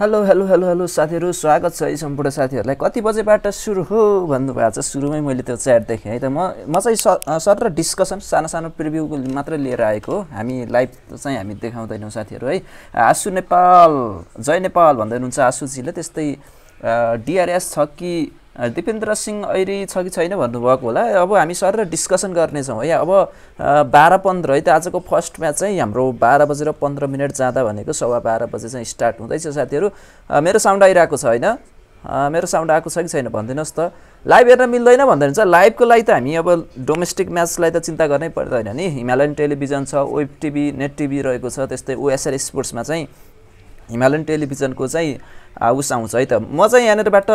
hello hello hello hello साथीहरू स्वागत छ यी सम्पूर्ण साथीहरूलाई कति बजेबाट सुरु हो भन्नुभएको छ सुरुमै मैले त्यो च्याट देखेँ है त म म चाहिँ सर र डिस्कसन सानो सानो प्रिभ्यू मात्रै लिएर आएको हामी लाइभ चाहिँ हामी देखाउँदैनौँ साथीहरू है आसु नेपाल जय नेपाल भन्दै हुनुहुन्छ आसुजीले त्यस्तै डिआरएस छ कि दिपेन्द्र सिंह ऐरी छ कि छैन भन्नुभएको होला अब हामी सर र डिस्कसन गर्नेछौँ है अब बाह्र पन्ध्र है त आजको फर्स्ट म्याच चाहिँ हाम्रो बाह्र बजेर पन्ध्र मिनट जाँदा भनेको सवा बाह्र बजे चाहिँ स्टार्ट हुँदैछ साथीहरू मेरो साउन्ड आइरहेको छ होइन मेरो साउन्ड आएको छ कि छैन भनिदिनुहोस् त लाइभ हेर्न मिल्दैन भन्दा चाहिँ लाइभको लागि त हामी अब डोमेस्टिक म्याचलाई त चिन्ता गर्नै पर्दैन नि हिमालयन टेलिभिजन छ वेब टिभी नेट टिभी रहेको छ त्यस्तै ओएसआर स्पोर्ट्समा चाहिँ हिमालयन टेलिभिजनको चाहिँ उस आउँछ है त म चाहिँ यहाँनिरबाट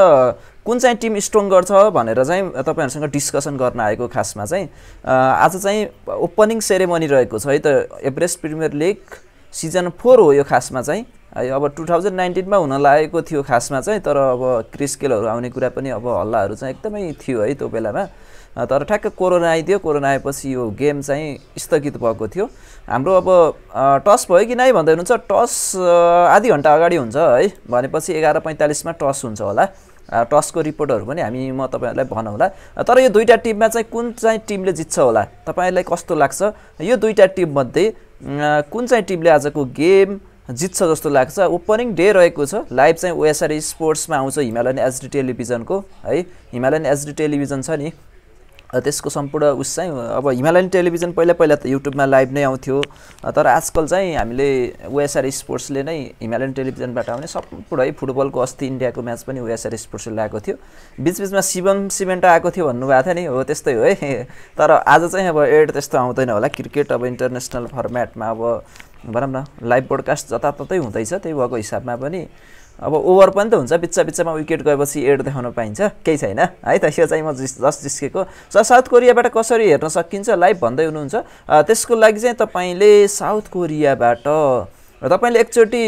कुन चाहिँ टिम स्ट्रङ गर्छ भनेर चाहिँ तपाईँहरूसँग डिस्कसन गर्न आएको खासमा चाहिँ आज चाहिँ ओपनिङ सेरेमनी रहेको छ है त Everest premier league season four हो यो खासमा चाहिँ अब टु थाउजन्ड नाइन्टिनमा हुन लागेको थियो खासमा चाहिँ तर अब क्रिस्केलहरू आउने कुरा पनि अब हल्लाहरू चाहिँ एकदमै थियो है त्यो बेलामा तर ठ्याक्कै कोरोना आइदियो कोरोना आएपछि यो गेम चाहिँ स्थगित भएको थियो हाम्रो अब टस भयो कि नै भन्दै हुनुहुन्छ टस आधी घन्टा अगाडि हुन्छ है भनेपछि एघार पैँतालिसमा टस हुन्छ होला टसको रिपोर्टहरू पनि हामी म तपाईँहरूलाई भनौँला तर यो दुईवटा टिममा चाहिँ कुन चाहिँ टिमले जित्छ होला तपाईँलाई कस्तो लाग्छ यो दुईवटा टिममध्ये कुन चाहिँ टिमले आजको गेम जित्छ जस्तो लाग्छ ओपनिङ डे रहेको छ लाइभ चाहिँ ओएसआर स्पोर्ट्समा आउँछ हिमालयन एचडी टेलिभिजनको है हिमालयन एचडी टेलिभिजन छ नि त्यसको सम्पूर्ण उस चाहिँ अब हिमालयन टेलिभिजन पहिला पहिला त युट्युबमा लाइभ नै आउँथ्यो तर आजकल चाहिँ हामीले ओएसआर स्पोर्ट्सले नै हिमालयन टेलिभिजनबाट आउने सम्पूर्ण है फुटबलको अस्ति इन्डियाको म्याच पनि ओएसआर स्पोर्ट्सले ल्याएको थियो बिचबिचमा शिवम सिमेन्ट आएको थियो भन्नुभएको थियो नि हो त्यस्तै हो है तर आज चाहिँ अब एड त्यस्तो आउँदैन होला क्रिकेट अब इन्टरनेसनल फर्मेटमा अब भनौँ न लाइभ ब्रोडकास्ट जताततै हुँदैछ त्यही भएको हिसाबमा पनि अब ओभर पनि त हुन्छ बिच्चा बिच्चामा विकेट गएपछि एड देखाउन पाइन्छ केही छैन है त यो चाहिँ म जस जिस्केको स साउथ कोरियाबाट कसरी हेर्न सकिन्छ लाइभ भन्दै हुनुहुन्छ त्यसको लागि चाहिँ तपाईँले साउथ कोरियाबाट र तपाईँले एकचोटि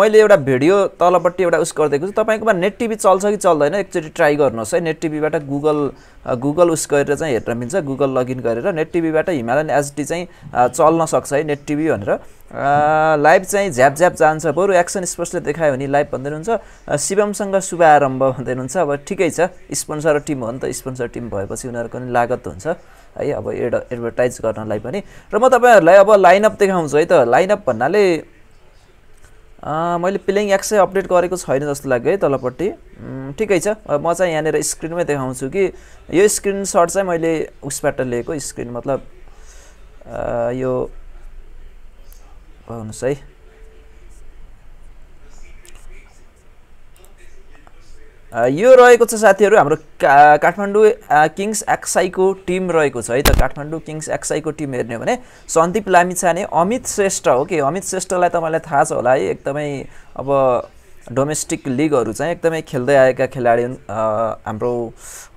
मैले एउटा भिडियो तलपट्टि एउटा उस गरिदिएको छु तपाईँकोमा नेट टिभी चल्छ कि चल्दैन एकचोटि ट्राई गर्नुहोस् है नेट टिभीबाट गुगल गुगल उस गरेर चाहिँ हेर्न मिल्छ गुगल लगइन गरेर नेट टिभीबाट हिमालयन एचडी चाहिँ चल्न सक्छ है नेट टिभी भनेर लाइभ चाहिँ झ्याप झ्याप जान्छ बरु एक्सन स्पोर्ट्सले देखायो भने लाइभ भन्दै हुन्छ शिवमसँग शुभारम्भ भन्दै हुन्छ अब ठिकै छ स्पोन्सर टिम हो नि त स्पोन्सर टिम भएपछि उनीहरूको पनि लागत हुन्छ है अब एड एडभर्टाइज गर्नलाई पनि र म तपाईँहरूलाई अब लाइनअप देखाउँछु है त लाइनअप भन्नाले मैले प्लेइङ एक्सै अपडेट गरेको छैन जस्तो लाग्यो है तलपट्टि ठिकै छ म चाहिँ यहाँनिर स्क्रिनमै देखाउँछु कि यो स्क्रिन सट चाहिँ मैले उसबाट लिएको स्क्रिन मतलब यो भन्नुहोस् है यो रहेको छ साथीहरू हाम्रो का काठमाडौँ किङ्स एक्साईको टिम रहेको छ है त काठमाडौँ किङ्स एक्साईको टिम हेर्ने हो भने सन्दीप लामिछाने अमित श्रेष्ठ हो कि अमित श्रेष्ठलाई तपाईँलाई थाहा छ होला है एकदमै अब डोमेस्टिक लिगहरू चाहिँ एकदमै खेल्दै आएका खेलाडी हाम्रो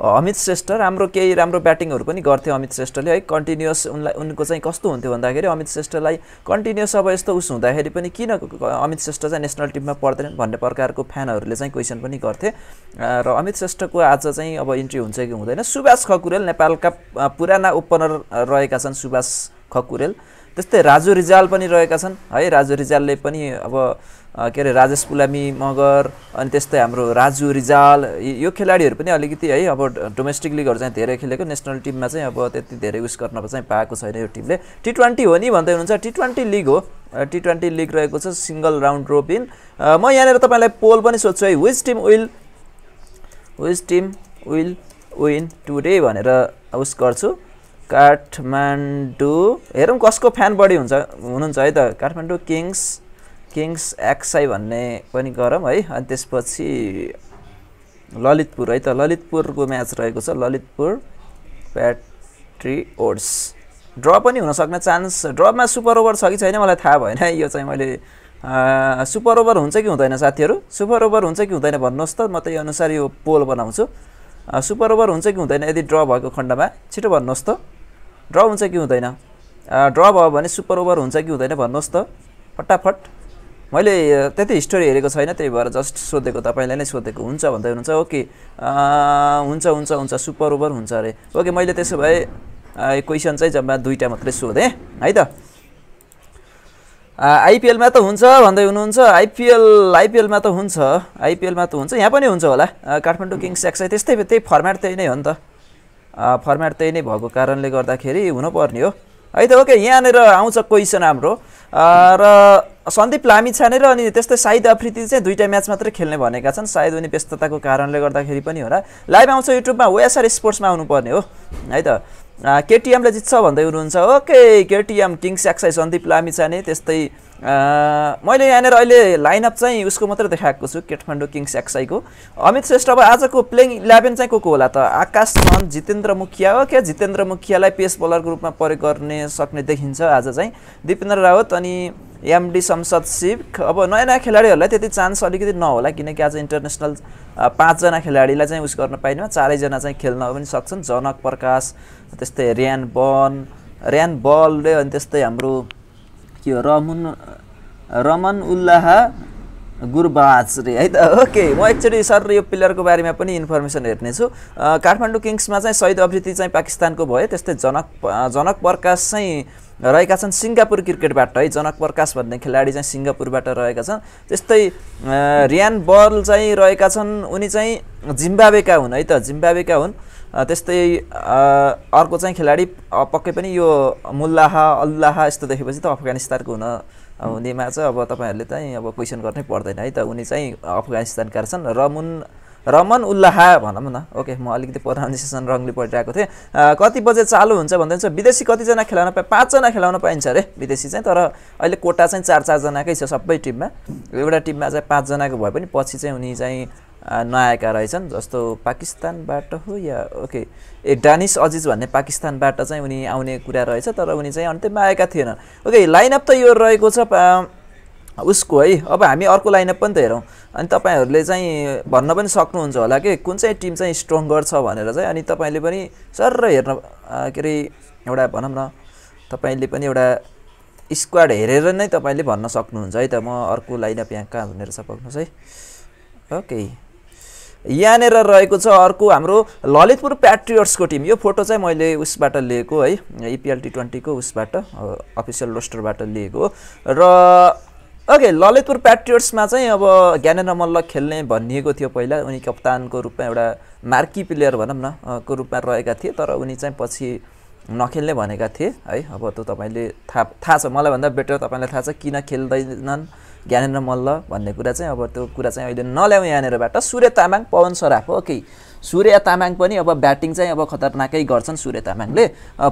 अमित श्रेष्ठ राम्रो केही राम्रो ब्याटिङहरू पनि गर्थ्यो अमित श्रेष्ठले है कन्टिन्युस उनलाई उनको चाहिँ कस्तो हुन्थ्यो भन्दाखेरि अमित श्रेष्ठलाई कन्टिन्युस अब यस्तो उस हुँदाखेरि पनि किन अमित श्रेष्ठ चाहिँ नेसनल टिममा पर्दैन भन्ने प्रकारको फ्यानहरूले चाहिँ क्वेसन पनि गर्थे र अमित श्रेष्ठको आज चाहिँ अब इन्ट्री हुन्छ कि हुँदैन सुभाष खकुरेल नेपालका पुराना ओपनर रहेका छन् सुभाष खकुरेल त्यस्तै राजु रिजाल पनि रहेका छन् है राजु रिजालले पनि अब के अरे राजेश पुलामी मगर अनि त्यस्तै हाम्रो राजु रिजाल यो खेलाडीहरू पनि अलिकति है अब डोमेस्टिक लिगहरू चाहिँ धेरै खेलेको नेसनल टिममा चाहिँ अब त्यति धेरै उस गर्न चाहिँ पाएको छैन यो टिमले टी ट्वेन्टी हो नि भन्दै हुनुहुन्छ टी ट्वेन्टी लिग हो टी ट्वेन्टी लिग रहेको छ सिङ्गल राउन्ड रोबिन म यहाँनिर तपाईँलाई पोल पनि सोध्छु है which team will which team will win today भनेर उस गर्छु काठमाडौँ हेरौँ कसको फ्यान बढी हुन्छ हुनुहुन्छ है त काठमाडौँ किङ्स किङ्स एक्साई भन्ने पनि गरौँ है अनि त्यसपछि ललितपुर है त ललितपुरको म्याच रहेको छ ललितपुर ओड्स ड्र पनि हुनसक्ने चान्स ड्रमा सुपर ओभर छ कि छैन मलाई थाहा भएन यो चाहिँ मैले सुपर ओभर हुन्छ कि हुँदैन साथीहरू सुपर ओभर हुन्छ कि हुँदैन भन्नुहोस् त म त्यही अनुसार यो पोल बनाउँछु सुपर ओभर हुन्छ कि हुँदैन यदि ड्र भएको खण्डमा छिटो भन्नुहोस् त ड्र हुन्छ कि हुँदैन ड्र भयो भने सुपर ओभर हुन्छ कि हुँदैन भन्नुहोस् त फटाफट मैले त्यति हिस्टोरी हेरेको छैन त्यही भएर जस्ट सोधेको तपाईँलाई नै सोधेको हुन्छ भन्दै हुनुहुन्छ ओके हुन्छ हुन्छ हुन्छ सुपर ओभर हुन्छ अरे ओके मैले त्यसो भए क्वेसन चाहिँ जम्मा दुईवटा मात्रै सोधेँ है त आइपिएलमा त हुन्छ भन्दै हुनुहुन्छ आइपिएल आइपिएलमा त हुन्छ आइपिएलमा त हुन्छ यहाँ पनि हुन्छ होला काठमाडौँ किङ्स एक्सै त्यस्तै त्यही फर्मेट त्यही नै हो नि त फर्मेट त्यही नै भएको कारणले गर्दाखेरि हुनुपर्ने हो है त ओके यहाँनिर आउँछ क्वेसन हाम्रो र सन्दीप लामिछाने र अनि त्यस्तै साइद अफ्रिती चाहिँ दुईवटा म्याच मात्रै खेल्ने भनेका छन् सायद उनी व्यस्तताको कारणले गर्दाखेरि पनि होला लाइभ आउँछ युट्युबमा वेएसआर स्पोर्ट्समा आउनुपर्ने हो है त केटिएमले जित्छ भन्दै हुनुहुन्छ okay KTM kings XI Sandeep Lamichhane त्यस्तै मैले यहाँनिर अहिले लाइनअप चाहिँ उसको मात्रै देखाएको छु काठमाडौँ किङ्स एक्साईको अमित श्रेष्ठ अब आजको प्लेइङ इलेभेन चाहिँ को को होला त आकाश चन्द जितेन्द्र मुखिया हो क्या जितेन्द्र मुखियालाई पेस बोलरको रूपमा प्रयोग गर्ने सक्ने देखिन्छ आज चाहिँ दिपेन्द्र रावत अनि एमडी संसद शिव अब नयाँ नयाँ खेलाडीहरूलाई त्यति चान्स अलिकति नहोला किनकि आज इन्टरनेसनल पाँचजना खेलाडीलाई चाहिँ उस गर्न पाइनँ चारैजना चाहिँ खेल्न पनि सक्छन् जनक प्रकाश त्यस्तै रियान बन रियान बलले अनि त्यस्तै हाम्रो के हो रमुन रमन उल्लाह गुरबाज रे है त ओके म एकचोटि सर यो प्लेयरको बारेमा पनि इन्फर्मेसन हेर्नेछु काठमाडौँ किङ्समा चाहिँ सहिद अफ्रिति चाहिँ पाकिस्तानको भयो त्यस्तै जनक जनक प्रकाश चाहिँ रहेका छन् सिङ्गापुर क्रिकेटबाट है जनक प्रकाश भन्ने खेलाडी चाहिँ सिङ्गापुरबाट रहेका छन् त्यस्तै रियान बर्ल चाहिँ रहेका छन् उनी चाहिँ जिम्बावेका हुन् है त जिम्बावेका हुन् त्यस्तै अर्को चाहिँ खेलाडी पक्कै पनि यो मुल्लाह अल्लाह यस्तो देखेपछि त अफगानिस्तानको हुन हुनेमा चाहिँ अब तपाईँहरूले चाहिँ अब क्वेसन गर्नै पर्दैन है त उनी चाहिँ अफगानिस्तानका छन् रमुन रमन उल्लाह भनौँ न ओके म अलिकति प्रनाउन्सिएसन रङले पढिरहेको थिएँ कति बजे चालु हुन्छ भन्दा विदेशी कतिजना खेलाउन पाए पाँचजना खेलाउन पाइन्छ अरे विदेशी चाहिँ तर अहिले कोटा चाहिँ चार चारजनाकै छ सबै टिममा एउटा टिममा चाहिँ पाँचजनाको भए पनि पछि चाहिँ उनी चाहिँ नआएका रहेछन् जस्तो पाकिस्तानबाट हो या ओके ए डानिस अजिज भन्ने पाकिस्तानबाट चाहिँ उनी आउने कुरा रहेछ तर उनी चाहिँ अन्त्यमा आएका थिएन ओके लाइनअप त यो रहेको छ उसको है अब हामी अर्को लाइनअप पनि त हेरौँ अनि तपाईँहरूले चाहिँ भन्न पनि सक्नुहुन्छ होला कि कुन चाहिँ टिम चाहिँ स्ट्रङ्गर छ भनेर चाहिँ अनि तपाईँले पनि सर हेर्न के अरे एउटा भनौँ न तपाईँले पनि एउटा स्क्वाड हेरेर नै तपाईँले भन्न सक्नुहुन्छ है त म अर्को लाइनअप यहाँ कहाँ हुने रहेछ पक्नुहोस् है ओके यहाँनिर रहेको छ अर्को हाम्रो ललितपुर प्याट्रियट्सको टिम यो फोटो चाहिँ मैले उसबाट लिएको है इपिएल टी ट्वेन्टीको उसबाट अफिसियल रोस्टरबाट लिएको र ओके ललितपुर प्याट्रियट्समा चाहिँ अब ज्ञानेन्द्र मल्ल खेल्ने भनिएको थियो पहिला उनी कप्तानको रूपमा एउटा मार्की प्लेयर भनौँ न को रूपमा रहेका थिए तर उनी चाहिँ पछि नखेल्ने भनेका थिए है अब त्यो तपाईँले थाहा थाहा छ मलाई भन्दा बेटर तपाईँलाई थाहा छ किन खेल्दैनन् ज्ञानेन्द्र मल्ल भन्ने कुरा चाहिँ अब त्यो कुरा चाहिँ अहिले नल्याउँ यहाँनिरबाट सूर्य तामाङ पवन सराफ ओके सूर्य तामाङ पनि अब ब्याटिङ चाहिँ अब खतरनाकै गर्छन् सूर्य तामाङले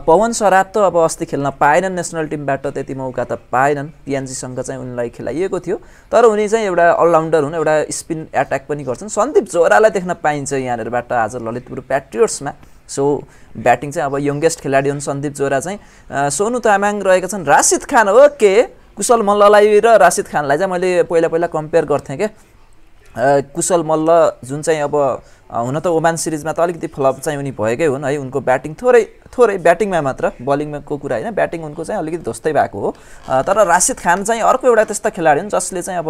पवन सराफ त अब अस्ति खेल्न पाएनन् नेसनल टिमबाट त्यति मौका त पाएनन् पिएनजीसँग चाहिँ उनलाई खेलाइएको थियो तर उनी चाहिँ एउटा अलराउन्डर हुन् एउटा स्पिन एट्याक पनि गर्छन् सन्दीप जोरालाई देख्न पाइन्छ यहाँनिरबाट आज ललितपुर प्याट्रियोट्समा सो ब्याटिङ चाहिँ अब यङ्गेस्ट खेलाडी हुन् सन्दीप जोरा चाहिँ सोनु तामाङ रहेका छन् राशिद खान ओके कुशल मल्ललाई र राशिद खानलाई चाहिँ मैले पहिला पहिला कम्पेयर गर्थेँ क्या कुशल मल्ल जुन चाहिँ अब हुन त ओमान सिरिजमा त अलिकति फ्लप चाहिँ उनी भएकै हुन् है उनको ब्याटिङ थोरै थोरै ब्याटिङमा मात्र बलिङको कुरा होइन ब्याटिङ उनको चाहिँ अलिकति ध्वस्तै भएको हो तर रासिद खान चाहिँ अर्को एउटा त्यस्तो खेलाडी हुन् जसले चाहिँ अब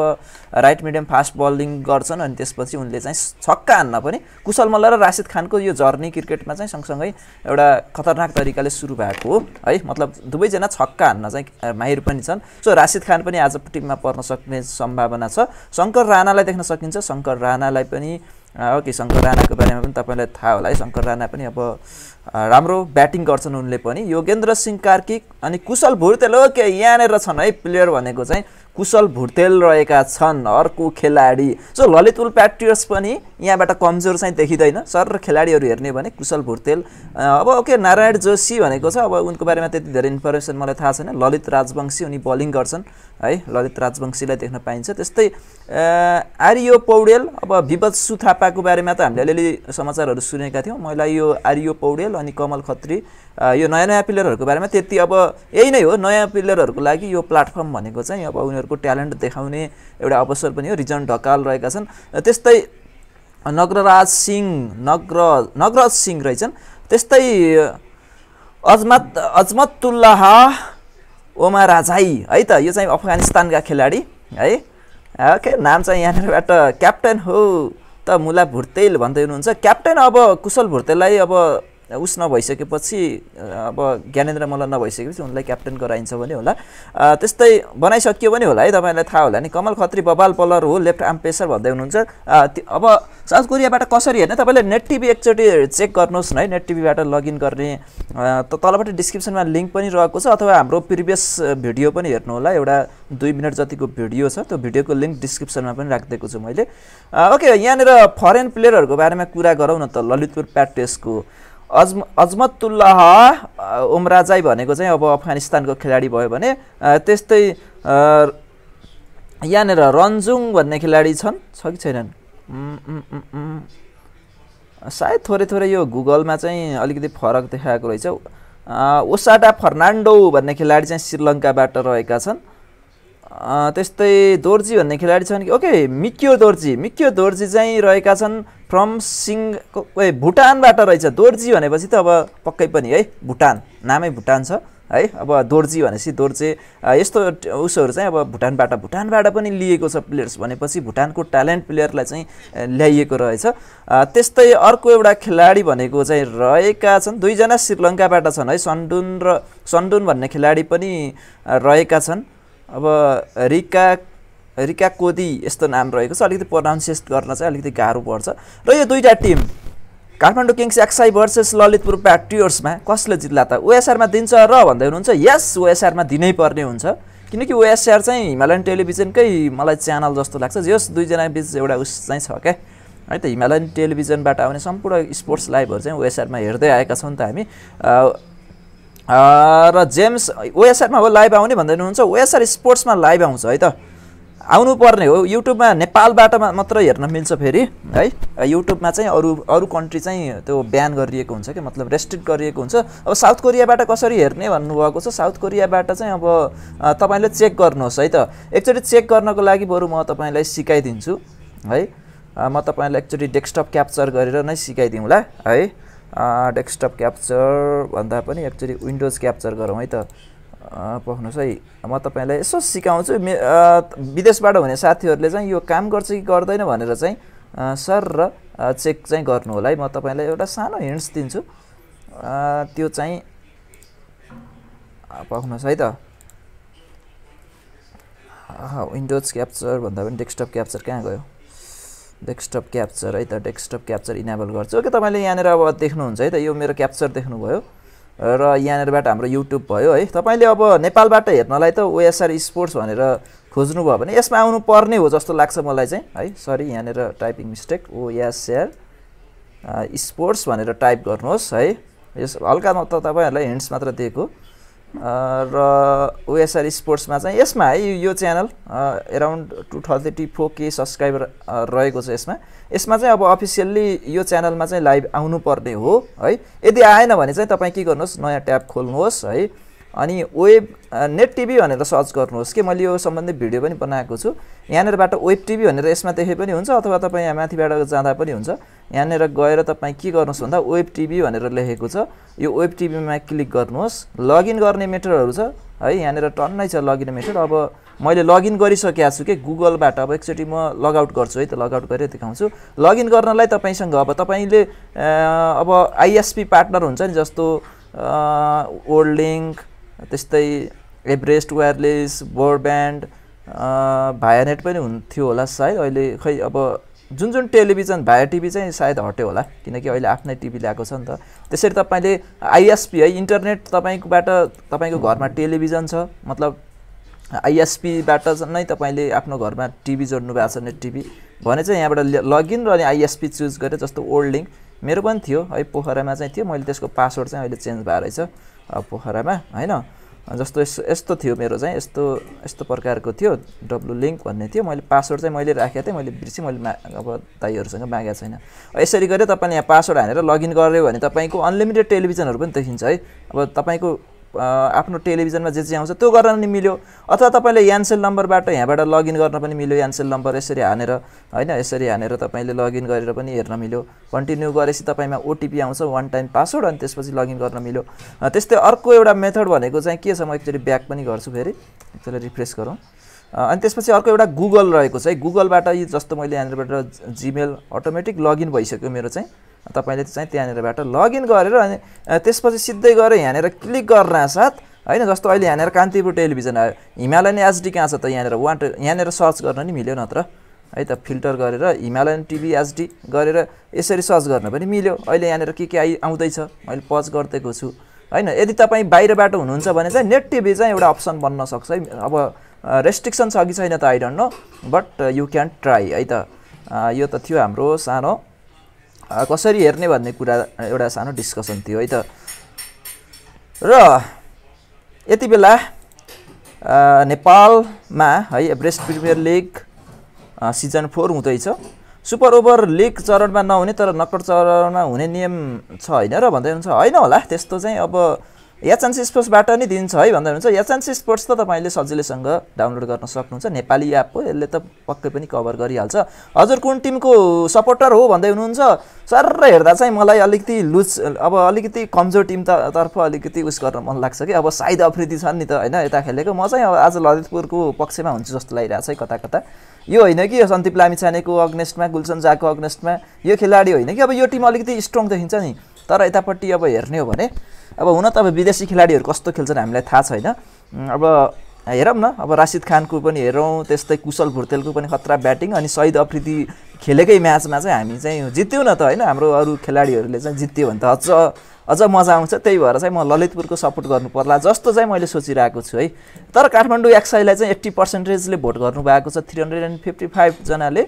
राइट मिडियम फास्ट बलिङ गर्छन् अनि त्यसपछि उनले चाहिँ छक्का हान्न पनि कुशल मल्ल र राशिद खानको यो जर्नी क्रिकेटमा चाहिँ सँगसँगै एउटा खतरनाक तरिकाले सुरु भएको हो है मतलब दुवैजना छक्का हान्न चाहिँ माहिर पनि छन् सो रासिद खान पनि आज टिममा पर्न सक्ने सम्भावना छ शङ्कर राणालाई देख्न सकिन्छ शङ्कर राणालाई पनि ओके शङ्कर राणाको बारेमा पनि तपाईँलाई थाहा होला है शङ्कर राणा पनि अब राम्रो ब्याटिङ गर्छन् उनले पनि योगेन्द्र सिंह कार्किक अनि कुशल भुर्तेल ओके यहाँनिर छन् है प्लेयर भनेको चाहिँ कुशल भुटेल रहेका छन् अर्को खेलाडी सो ललितपुर प्याट्रियर्स पनि यहाँबाट कमजोर चाहिँ देखिँदैन सर र खेलाडीहरू हेर्ने भने कुशल भुटेल अब ओके नारायण जोशी भनेको छ अब उनको बारेमा त्यति धेरै इन्फर्मेसन मलाई थाहा छैन ललित राजवंशी उनी बलिङ गर्छन् है ललित राजवंशीलाई देख्न पाइन्छ त्यस्तै आर्यो पौडेल अब विभत्सु थापाको बारेमा त हामीले अलिअलि समाचारहरू सुनेका थियौँ मलाई यो आर्यो पौडेल अनि कमल खत्री यो नयाँ नयाँ प्लेयरहरूको बारेमा त्यति अब यही नै हो नयाँ प्लेयरहरूको लागि यो प्लाटफर्म भनेको चाहिँ अब उनीहरूको ट्यालेन्ट देखाउने एउटा अवसर पनि हो रिजन ढकाल रहेका छन् त्यस्तै नगरराज सिंह नगर नगराज सिंह रहेछन् त्यस्तै अजमत अजमतुल्लाह ओमा राजाई है त यो चाहिँ अफगानिस्तानका खेलाडी है ओके नाम चाहिँ यहाँनिरबाट क्याप्टेन हो त मुला भुर्तेल भन्दै हुनुहुन्छ क्याप्टेन अब कुशल भुर्तेललाई अब उस नभइसकेपछि अब ज्ञानेन्द्र मल्ल नभइसकेपछि उनलाई क्याप्टेन गराइन्छ भने होला त्यस्तै बनाइसकियो भने होला है तपाईँलाई थाहा होला नि कमल खत्री बबाल बलर हो लेफ्ट आर्म पेसर भन्दै हुनुहुन्छ अब साउथ कोरियाबाट कसरी हेर्ने तपाईँले नेट टिभी एकचोटि चेक गर्नुहोस् न है नेट टिभीबाट लगइन गर्ने त तलबाट डिस्क्रिप्सनमा लिङ्क पनि रहेको छ अथवा हाम्रो प्रिभियस भिडियो पनि हेर्नु होला एउटा दुई मिनट जतिको भिडियो छ त्यो भिडियोको लिङ्क डिस्क्रिप्सनमा पनि राखिदिएको छु मैले ओके यहाँनिर फरेन प्लेयरहरूको बारेमा कुरा गरौँ न त ललितपुर प्याट्रेसको अजम अजमतुल्लाह उमराजाई भनेको चाहिँ अब अफगानिस्तानको खेलाडी भयो भने त्यस्तै यहाँनिर रन्जुङ भन्ने खेलाडी छन् छ कि छैनन् सायद थोरै थोरै यो गुगलमा चाहिँ अलिकति फरक देखाएको रहेछ ओसाटा फर्नान्डो भन्ने खेलाडी चाहिँ श्रीलङ्काबाट रहेका छन् त्यस्तै दोर्जी भन्ने खेलाडी छन् कि ओके मिक्यो दोर्जी मिक्यो दोर्जी चाहिँ रहेका छन् फ्रम सिङ ए भुटानबाट रहेछ दोर्जी भनेपछि त अब पक्कै पनि है भुटान नामै भुटान छ है अब दोर्जी भनेपछि दोर्जे यस्तो उसोहरू चाहिँ अब भुटानबाट भुटानबाट पनि लिएको छ प्लेयर्स भनेपछि भुटानको ट्यालेन्ट प्लेयरलाई चाहिँ ल्याइएको रहेछ त्यस्तै अर्को एउटा खेलाडी भनेको चाहिँ रहेका छन् दुईजना श्रीलङ्काबाट छन् है सन्डुन र सन्डुन भन्ने खेलाडी पनि रहेका छन् अब रिका रिका कोदी यस्तो नाम रहेको छ अलिकति प्रोनाउन्सिएस गर्न चाहिँ अलिकति गाह्रो पर्छ र यो दुईवटा team Kathmandu kings XI versus Lalitpur प्याट्रियर्समा कसले जित्ला त ओएसआरमा दिन्छ र भन्दै हुनुहुन्छ यस ओएसआरमा दिनै पर्ने हुन्छ किनकि ओएसआर चाहिँ हिमालयन टेलिभिजनकै मलाई च्यानल जस्तो लाग्छ यस दुईजना बिच एउटा उस चाहिँ छ क्या है त हिमालयन टेलिभिजनबाट आउने सम्पूर्ण स्पोर्ट्स लाइभहरू चाहिँ ओएसआरमा हेर्दै आएका छौँ त हामी र जेम्स ओएसआरमा हो लाइभ आउने भन्दै हुनुहुन्छ ओएसआर स्पोर्ट्समा लाइभ आउँछ है त आउनुपर्ने हो युट्युबमा नेपालबाट मात्र हेर्न मिल्छ फेरि है युट्युबमा चाहिँ अरू अरू कन्ट्री चाहिँ त्यो ब्यान गरिएको हुन्छ कि मतलब रेस्ट्रिक्ट गरिएको हुन्छ अब साउथ कोरियाबाट कसरी हेर्ने भन्नुभएको छ साउथ कोरियाबाट चाहिँ अब तपाईँले चेक गर्नुहोस् है त एकचोटि चेक गर्नको लागि बरु म तपाईँलाई सिकाइदिन्छु है म तपाईँलाई एकचोटि डेस्कटप क्याप्चर गरेर नै सिकाइदिउँला है डेस्कटप क्याप्चर भन्दा पनि एक्चुली विन्डोज क्याप्चर गरौँ है त पख्नुहोस् है म तपाईँलाई यसो सिकाउँछु विदेशबाट हुने साथीहरूले चाहिँ यो काम गर्छ कि गर्दैन भनेर चाहिँ सर र चेक चाहिँ गर्नु होला है म तपाईँलाई एउटा सानो हिन्ट्स दिन्छु त्यो चाहिँ पख्नुहोस् है त विन्डोज क्याप्चर भन्दा पनि डेस्कटप क्याप्चर कहाँ गयो डेस्कटप क्याप्चर है त डेस्कटप क्याप्चर इनेबल गर्छु ओके तपाईँले यहाँनिर अब देख्नुहुन्छ है त यो मेरो क्याप्चर देख्नुभयो र यहाँनिरबाट हाम्रो युट्युब भयो है तपाईँले अब नेपालबाट हेर्नलाई त ओएसआर स्पोर्ट्स भनेर खोज्नुभयो भने यसमा आउनु पर्ने हो जस्तो लाग्छ मलाई चाहिँ है सरी यहाँनिर टाइपिङ मिस्टेक ओएसआर स्पोर्ट्स भनेर टाइप गर्नुहोस् है यस हल्का म त तपाईँहरूलाई हिन्ट्स मात्र दिएको र ओएसआर स्पोर्ट्समा चाहिँ यसमा है यो channel around two thirty four K subscriber रहेको छ यसमा यसमा चाहिँ अब अफिसियल्ली यो च्यानलमा चाहिँ लाइभ आउनुपर्ने हो है यदि आएन भने चाहिँ तपाईँ के गर्नुहोस् नयाँ ट्याब खोल्नुहोस् है अनि वेब नेट टिभी भनेर सर्च गर्नुहोस् कि मैले यो सम्बन्धी भिडियो पनि बनाएको छु यहाँनिरबाट वेब टिभी भनेर यसमा देखे पनि हुन्छ अथवा तपाईँ यहाँ माथिबाट जाँदा पनि हुन्छ यहाँनिर गएर तपाईँ के गर्नुहोस् भन्दा वेब टिभी भनेर लेखेको छ यो वेब टिभीमा क्लिक गर्नुहोस् लगइन गर्ने मेथडहरू छ है यहाँनिर टन्नै छ लगइन मेथड अब मैले लगइन गरिसकेको छु कि गुगलबाट अब एकचोटि म लगआउट गर्छु है त लगआउट गरेर देखाउँछु लगइन गर्नलाई तपाईँसँग अब तपाईँले अब आइएसपी पार्टनर हुन्छ नि जस्तो वर्ल्ड लिङ्क त्यस्तै एभरेस्ट वायरलेस ब्रोडब्यान्ड भायानेट पनि हुन्थ्यो होला सायद अहिले खै अब जुन जुन टेलिभिजन भाया टिभी चाहिँ सायद हट्यो होला किनकि अहिले आफ्नै टिभी ल्याएको छ नि त त्यसरी तपाईँले आइएसपी है इन्टरनेट तपाईँकोबाट तपाईँको घरमा टेलिभिजन छ मतलब आइएसपीबाट नै तपाईँले आफ्नो घरमा टिभी जोड्नु भएको छ नेट टिभी भने चाहिँ यहाँबाट लगइन र अनि आइएसपी चुज गरेँ जस्तो ओल्ड लिङ्क मेरो पनि थियो है पोखरामा चाहिँ थियो मैले त्यसको पासवर्ड चाहिँ अहिले चेन्ज भएको रहेछ पोखरामा होइन जस्तो यस्तो यस्तो थियो मेरो चाहिँ यस्तो यस्तो प्रकारको थियो डब्लु लिङ्क भन्ने थियो मैले पासवर्ड चाहिँ मैले राखेको थिएँ मैले बिर्सेँ मैले मा अब दाईहरूसँग मागेको छैन यसरी गरेर तपाईँले यहाँ पासवर्ड हानेर लगइन गऱ्यो भने तपाईँको अनलिमिटेड टेलिभिजनहरू पनि देखिन्छ है अब तपाईँको आफ्नो टेलिभिजनमा जे जे आउँछ त्यो गर्न पनि मिल्यो अथवा तपाईँले यानसेल नम्बरबाट यहाँबाट लगइन गर्न पनि मिल्यो यानसेल नम्बर यसरी हानेर होइन यसरी हानेर तपाईँले लगइन गरेर पनि हेर्न मिल्यो कन्टिन्यू गरेपछि तपाईँमा ओटिपी आउँछ वान टाइम पासवर्ड अनि त्यसपछि लगइन गर्न मिल्यो त्यस्तै अर्को एउटा मेथड भनेको चाहिँ के छ म एकचोटि ब्याक पनि गर्छु फेरि एकचोटि रिफ्रेस गरौँ अनि त्यसपछि अर्को एउटा गुगल रहेको छ है गुगलबाट जस्तो मैले यहाँनिरबाट जिमेल अटोमेटिक लगइन भइसक्यो मेरो चाहिँ तपाईँले चाहिँ त्यहाँनिरबाट लगइन गरेर अनि त्यसपछि सिधै गएर यहाँनिर क्लिक गरेर साथ होइन जस्तो अहिले यहाँनिर कान्तिपुर टेलिभिजन आयो हिमालयन एचडी कहाँ छ त यहाँनिर वान यहाँनिर सर्च गर्न नि मिल्यो नत्र है त फिल्टर गरेर हिमालयन टिभी एचडी गरेर यसरी सर्च गर्न पनि मिल्यो अहिले यहाँनिर के के आइ आउँदैछ मैले पज गरिदिएको छु होइन यदि तपाईँ बाहिरबाट हुनुहुन्छ भने चाहिँ नेट टिभी चाहिँ एउटा अप्सन बन्न सक्छ है अब रेस्ट्रिक्सन छ कि छैन त I don't know but you can try है त यो त थियो हाम्रो सानो कसरी हेर्ने भन्ने कुरा एउटा सानो डिस्कसन थियो है त र यति बेला नेपालमा है Everest premier league season four हुँदैछ सुपर ओभर लिग चरणमा नहुने तर नक्कड चरणमा हुने नियम छ होइन र भन्दै हुन्छ होइन होला त्यस्तो चाहिँ अब याचान्स स्पोर्ट्सबाट नै दिन्छ है भन्दा हुन्छ याचान्स स्पोर्ट्स त तपाईँले सजिलैसँग डाउनलोड गर्न सक्नुहुन्छ नेपाली एप हो यसले त पक्कै पनि कभर गरिहाल्छ हजुर कुन टिमको सपोर्टर हो भन्दै हुनुहुन्छ सर हेर्दा चाहिँ मलाई अलिकति लुज अब अलिकति कमजोर टिम त तर्फ अलिकति उस गर्न मन लाग्छ कि अब सायद अफ्रिदी छन् नि त होइन यता खेलेको म चाहिँ अब आज ललितपुरको पक्षमा हुन्छु जस्तो लागिरहेको छ है कता कता यो होइन कि यो सन्दीप लामिछानेको अग्नेस्टमा गुलसन झाको अग्नेस्टमा यो खेलाडी होइन कि अब यो टिम अलिकति स्ट्रङ देखिन्छ नि तर यतापट्टि अब हेर्ने हो भने अब हुन त अब विदेशी खेलाडीहरू कस्तो खेल्छन् हामीलाई थाहा छैन अब हेरौँ न अब रासिद खानको पनि हेरौँ त्यस्तै कुशल भुर्तेलको पनि खतरा ब्याटिङ अनि सहिद अफ्रिदी खेलेकै म्याचमा चाहिँ हामी चाहिँ जित्यौँ न त होइन हाम्रो अरू खेलाडीहरूले चाहिँ जित्यो भने त अझ अझ मजा आउँछ त्यही भएर चाहिँ म ललितपुरको सपोर्ट गर्नु पर्ला जस्तो चाहिँ मैले सोचिरहेको छु है तर काठमाडौँ एक्साइलाई चाहिँ एट्टी पर्सेन्टेजले भोट गर्नुभएको छ थ्री हन्ड्रेड एन्ड फिफ्टी फाइभजनाले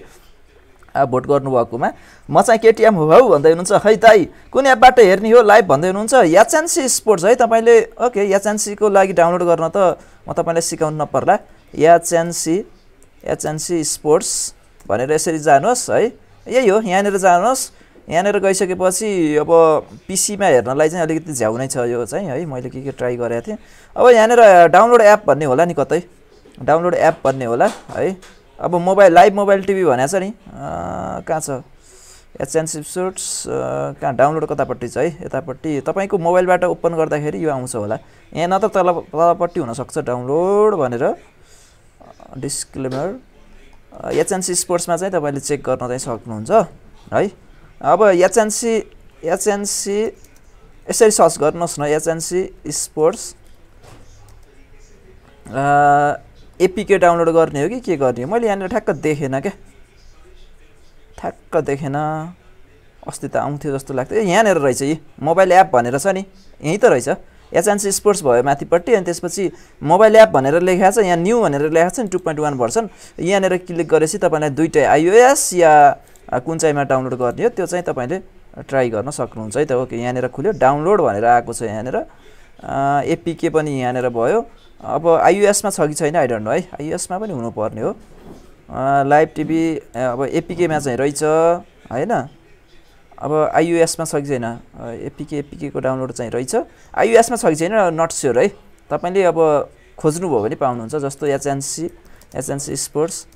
भोट गर्नुभएकोमा म चाहिँ केटिएम हो हौ भन्दै हुनुहुन्छ है ताई कुन एपबाट हेर्ने हो लाइभ भन्दै हुनुहुन्छ याचान्सी स्पोर्ट्स है तपाईँले ओके याचान्सीको लागि डाउनलोड गर्न त म तपाईँलाई सिकाउनु नपर्ला याचान्सी याचान्सी स्पोर्ट्स भनेर यसरी जानुहोस् है यही हो यहाँनिर जानुहोस् यहाँनिर गइसकेपछि अब पिसीमा हेर्नलाई चाहिँ अलिकति झ्याउ नै छ यो चाहिँ है मैले के के ट्राई गरेको थिएँ अब यहाँनिर डाउनलोड एप भन्ने होला नि कतै डाउनलोड एप भन्ने होला है अब मोबाइल लाइभ मोबाइल टिभी भनेको छ नि कहाँ छ एचएनसी स्पोर्ट्स कहाँ डाउनलोड कतापट्टि छ है यतापट्टि तपाईँको मोबाइलबाट ओपन गर्दाखेरि यो आउँछ होला यहाँ न त तल तलपट्टि हुनसक्छ डाउनलोड भनेर डिस्क्लेमर एचएनसी स्पोर्ट्समा चाहिँ तपाईँले चेक गर्न चाहिँ सक्नुहुन्छ है अब एचएनसी एचएनसी यसरी सर्च गर्नुहोस् न एचएनसी स्पोर्ट्स एपिके डाउनलोड गर्ने हो कि के गर्ने हो मैले यहाँनिर ठ्याक्क देखेन क्या ठ्याक्क देखेन अस्ति त आउँथ्यो जस्तो लाग्थ्यो ए यहाँनिर रहेछ यी मोबाइल एप भनेर छ नि यहीँ त रहेछ एचएनसी स्पोर्ट्स भयो माथिपट्टि अनि त्यसपछि मोबाइल एप भनेर लेखाएको छ यहाँ न्यू भनेर लेखाएको छ नि टु पोइन्ट वान भर्सन यहाँनिर क्लिक गरेपछि तपाईँलाई दुइटै आइओएस या कुन चाहिँमा डाउनलोड गर्ने हो त्यो चाहिँ तपाईँले ट्राई गर्न सक्नुहुन्छ है त ओके यहाँनिर खुल्यो डाउनलोड भनेर आएको छ यहाँनिर एपिके पनि यहाँनिर भयो अब आइयुएसमा छ कि छैन आइडन्ट है आइयुएसमा पनि हुनुपर्ने हो लाइभ टिभी अब एपिकेमा चाहिँ रहेछ होइन अब आइयुएसमा छ कि छैन एपिके एपिकेको डाउनलोड चाहिँ रहेछ आइयुएसमा छ कि छैन नट स्योर है तपाईँले अब खोज्नुभयो भने पाउनुहुन्छ जस्तो एचएनसी एचएनसी स्पोर्ट्स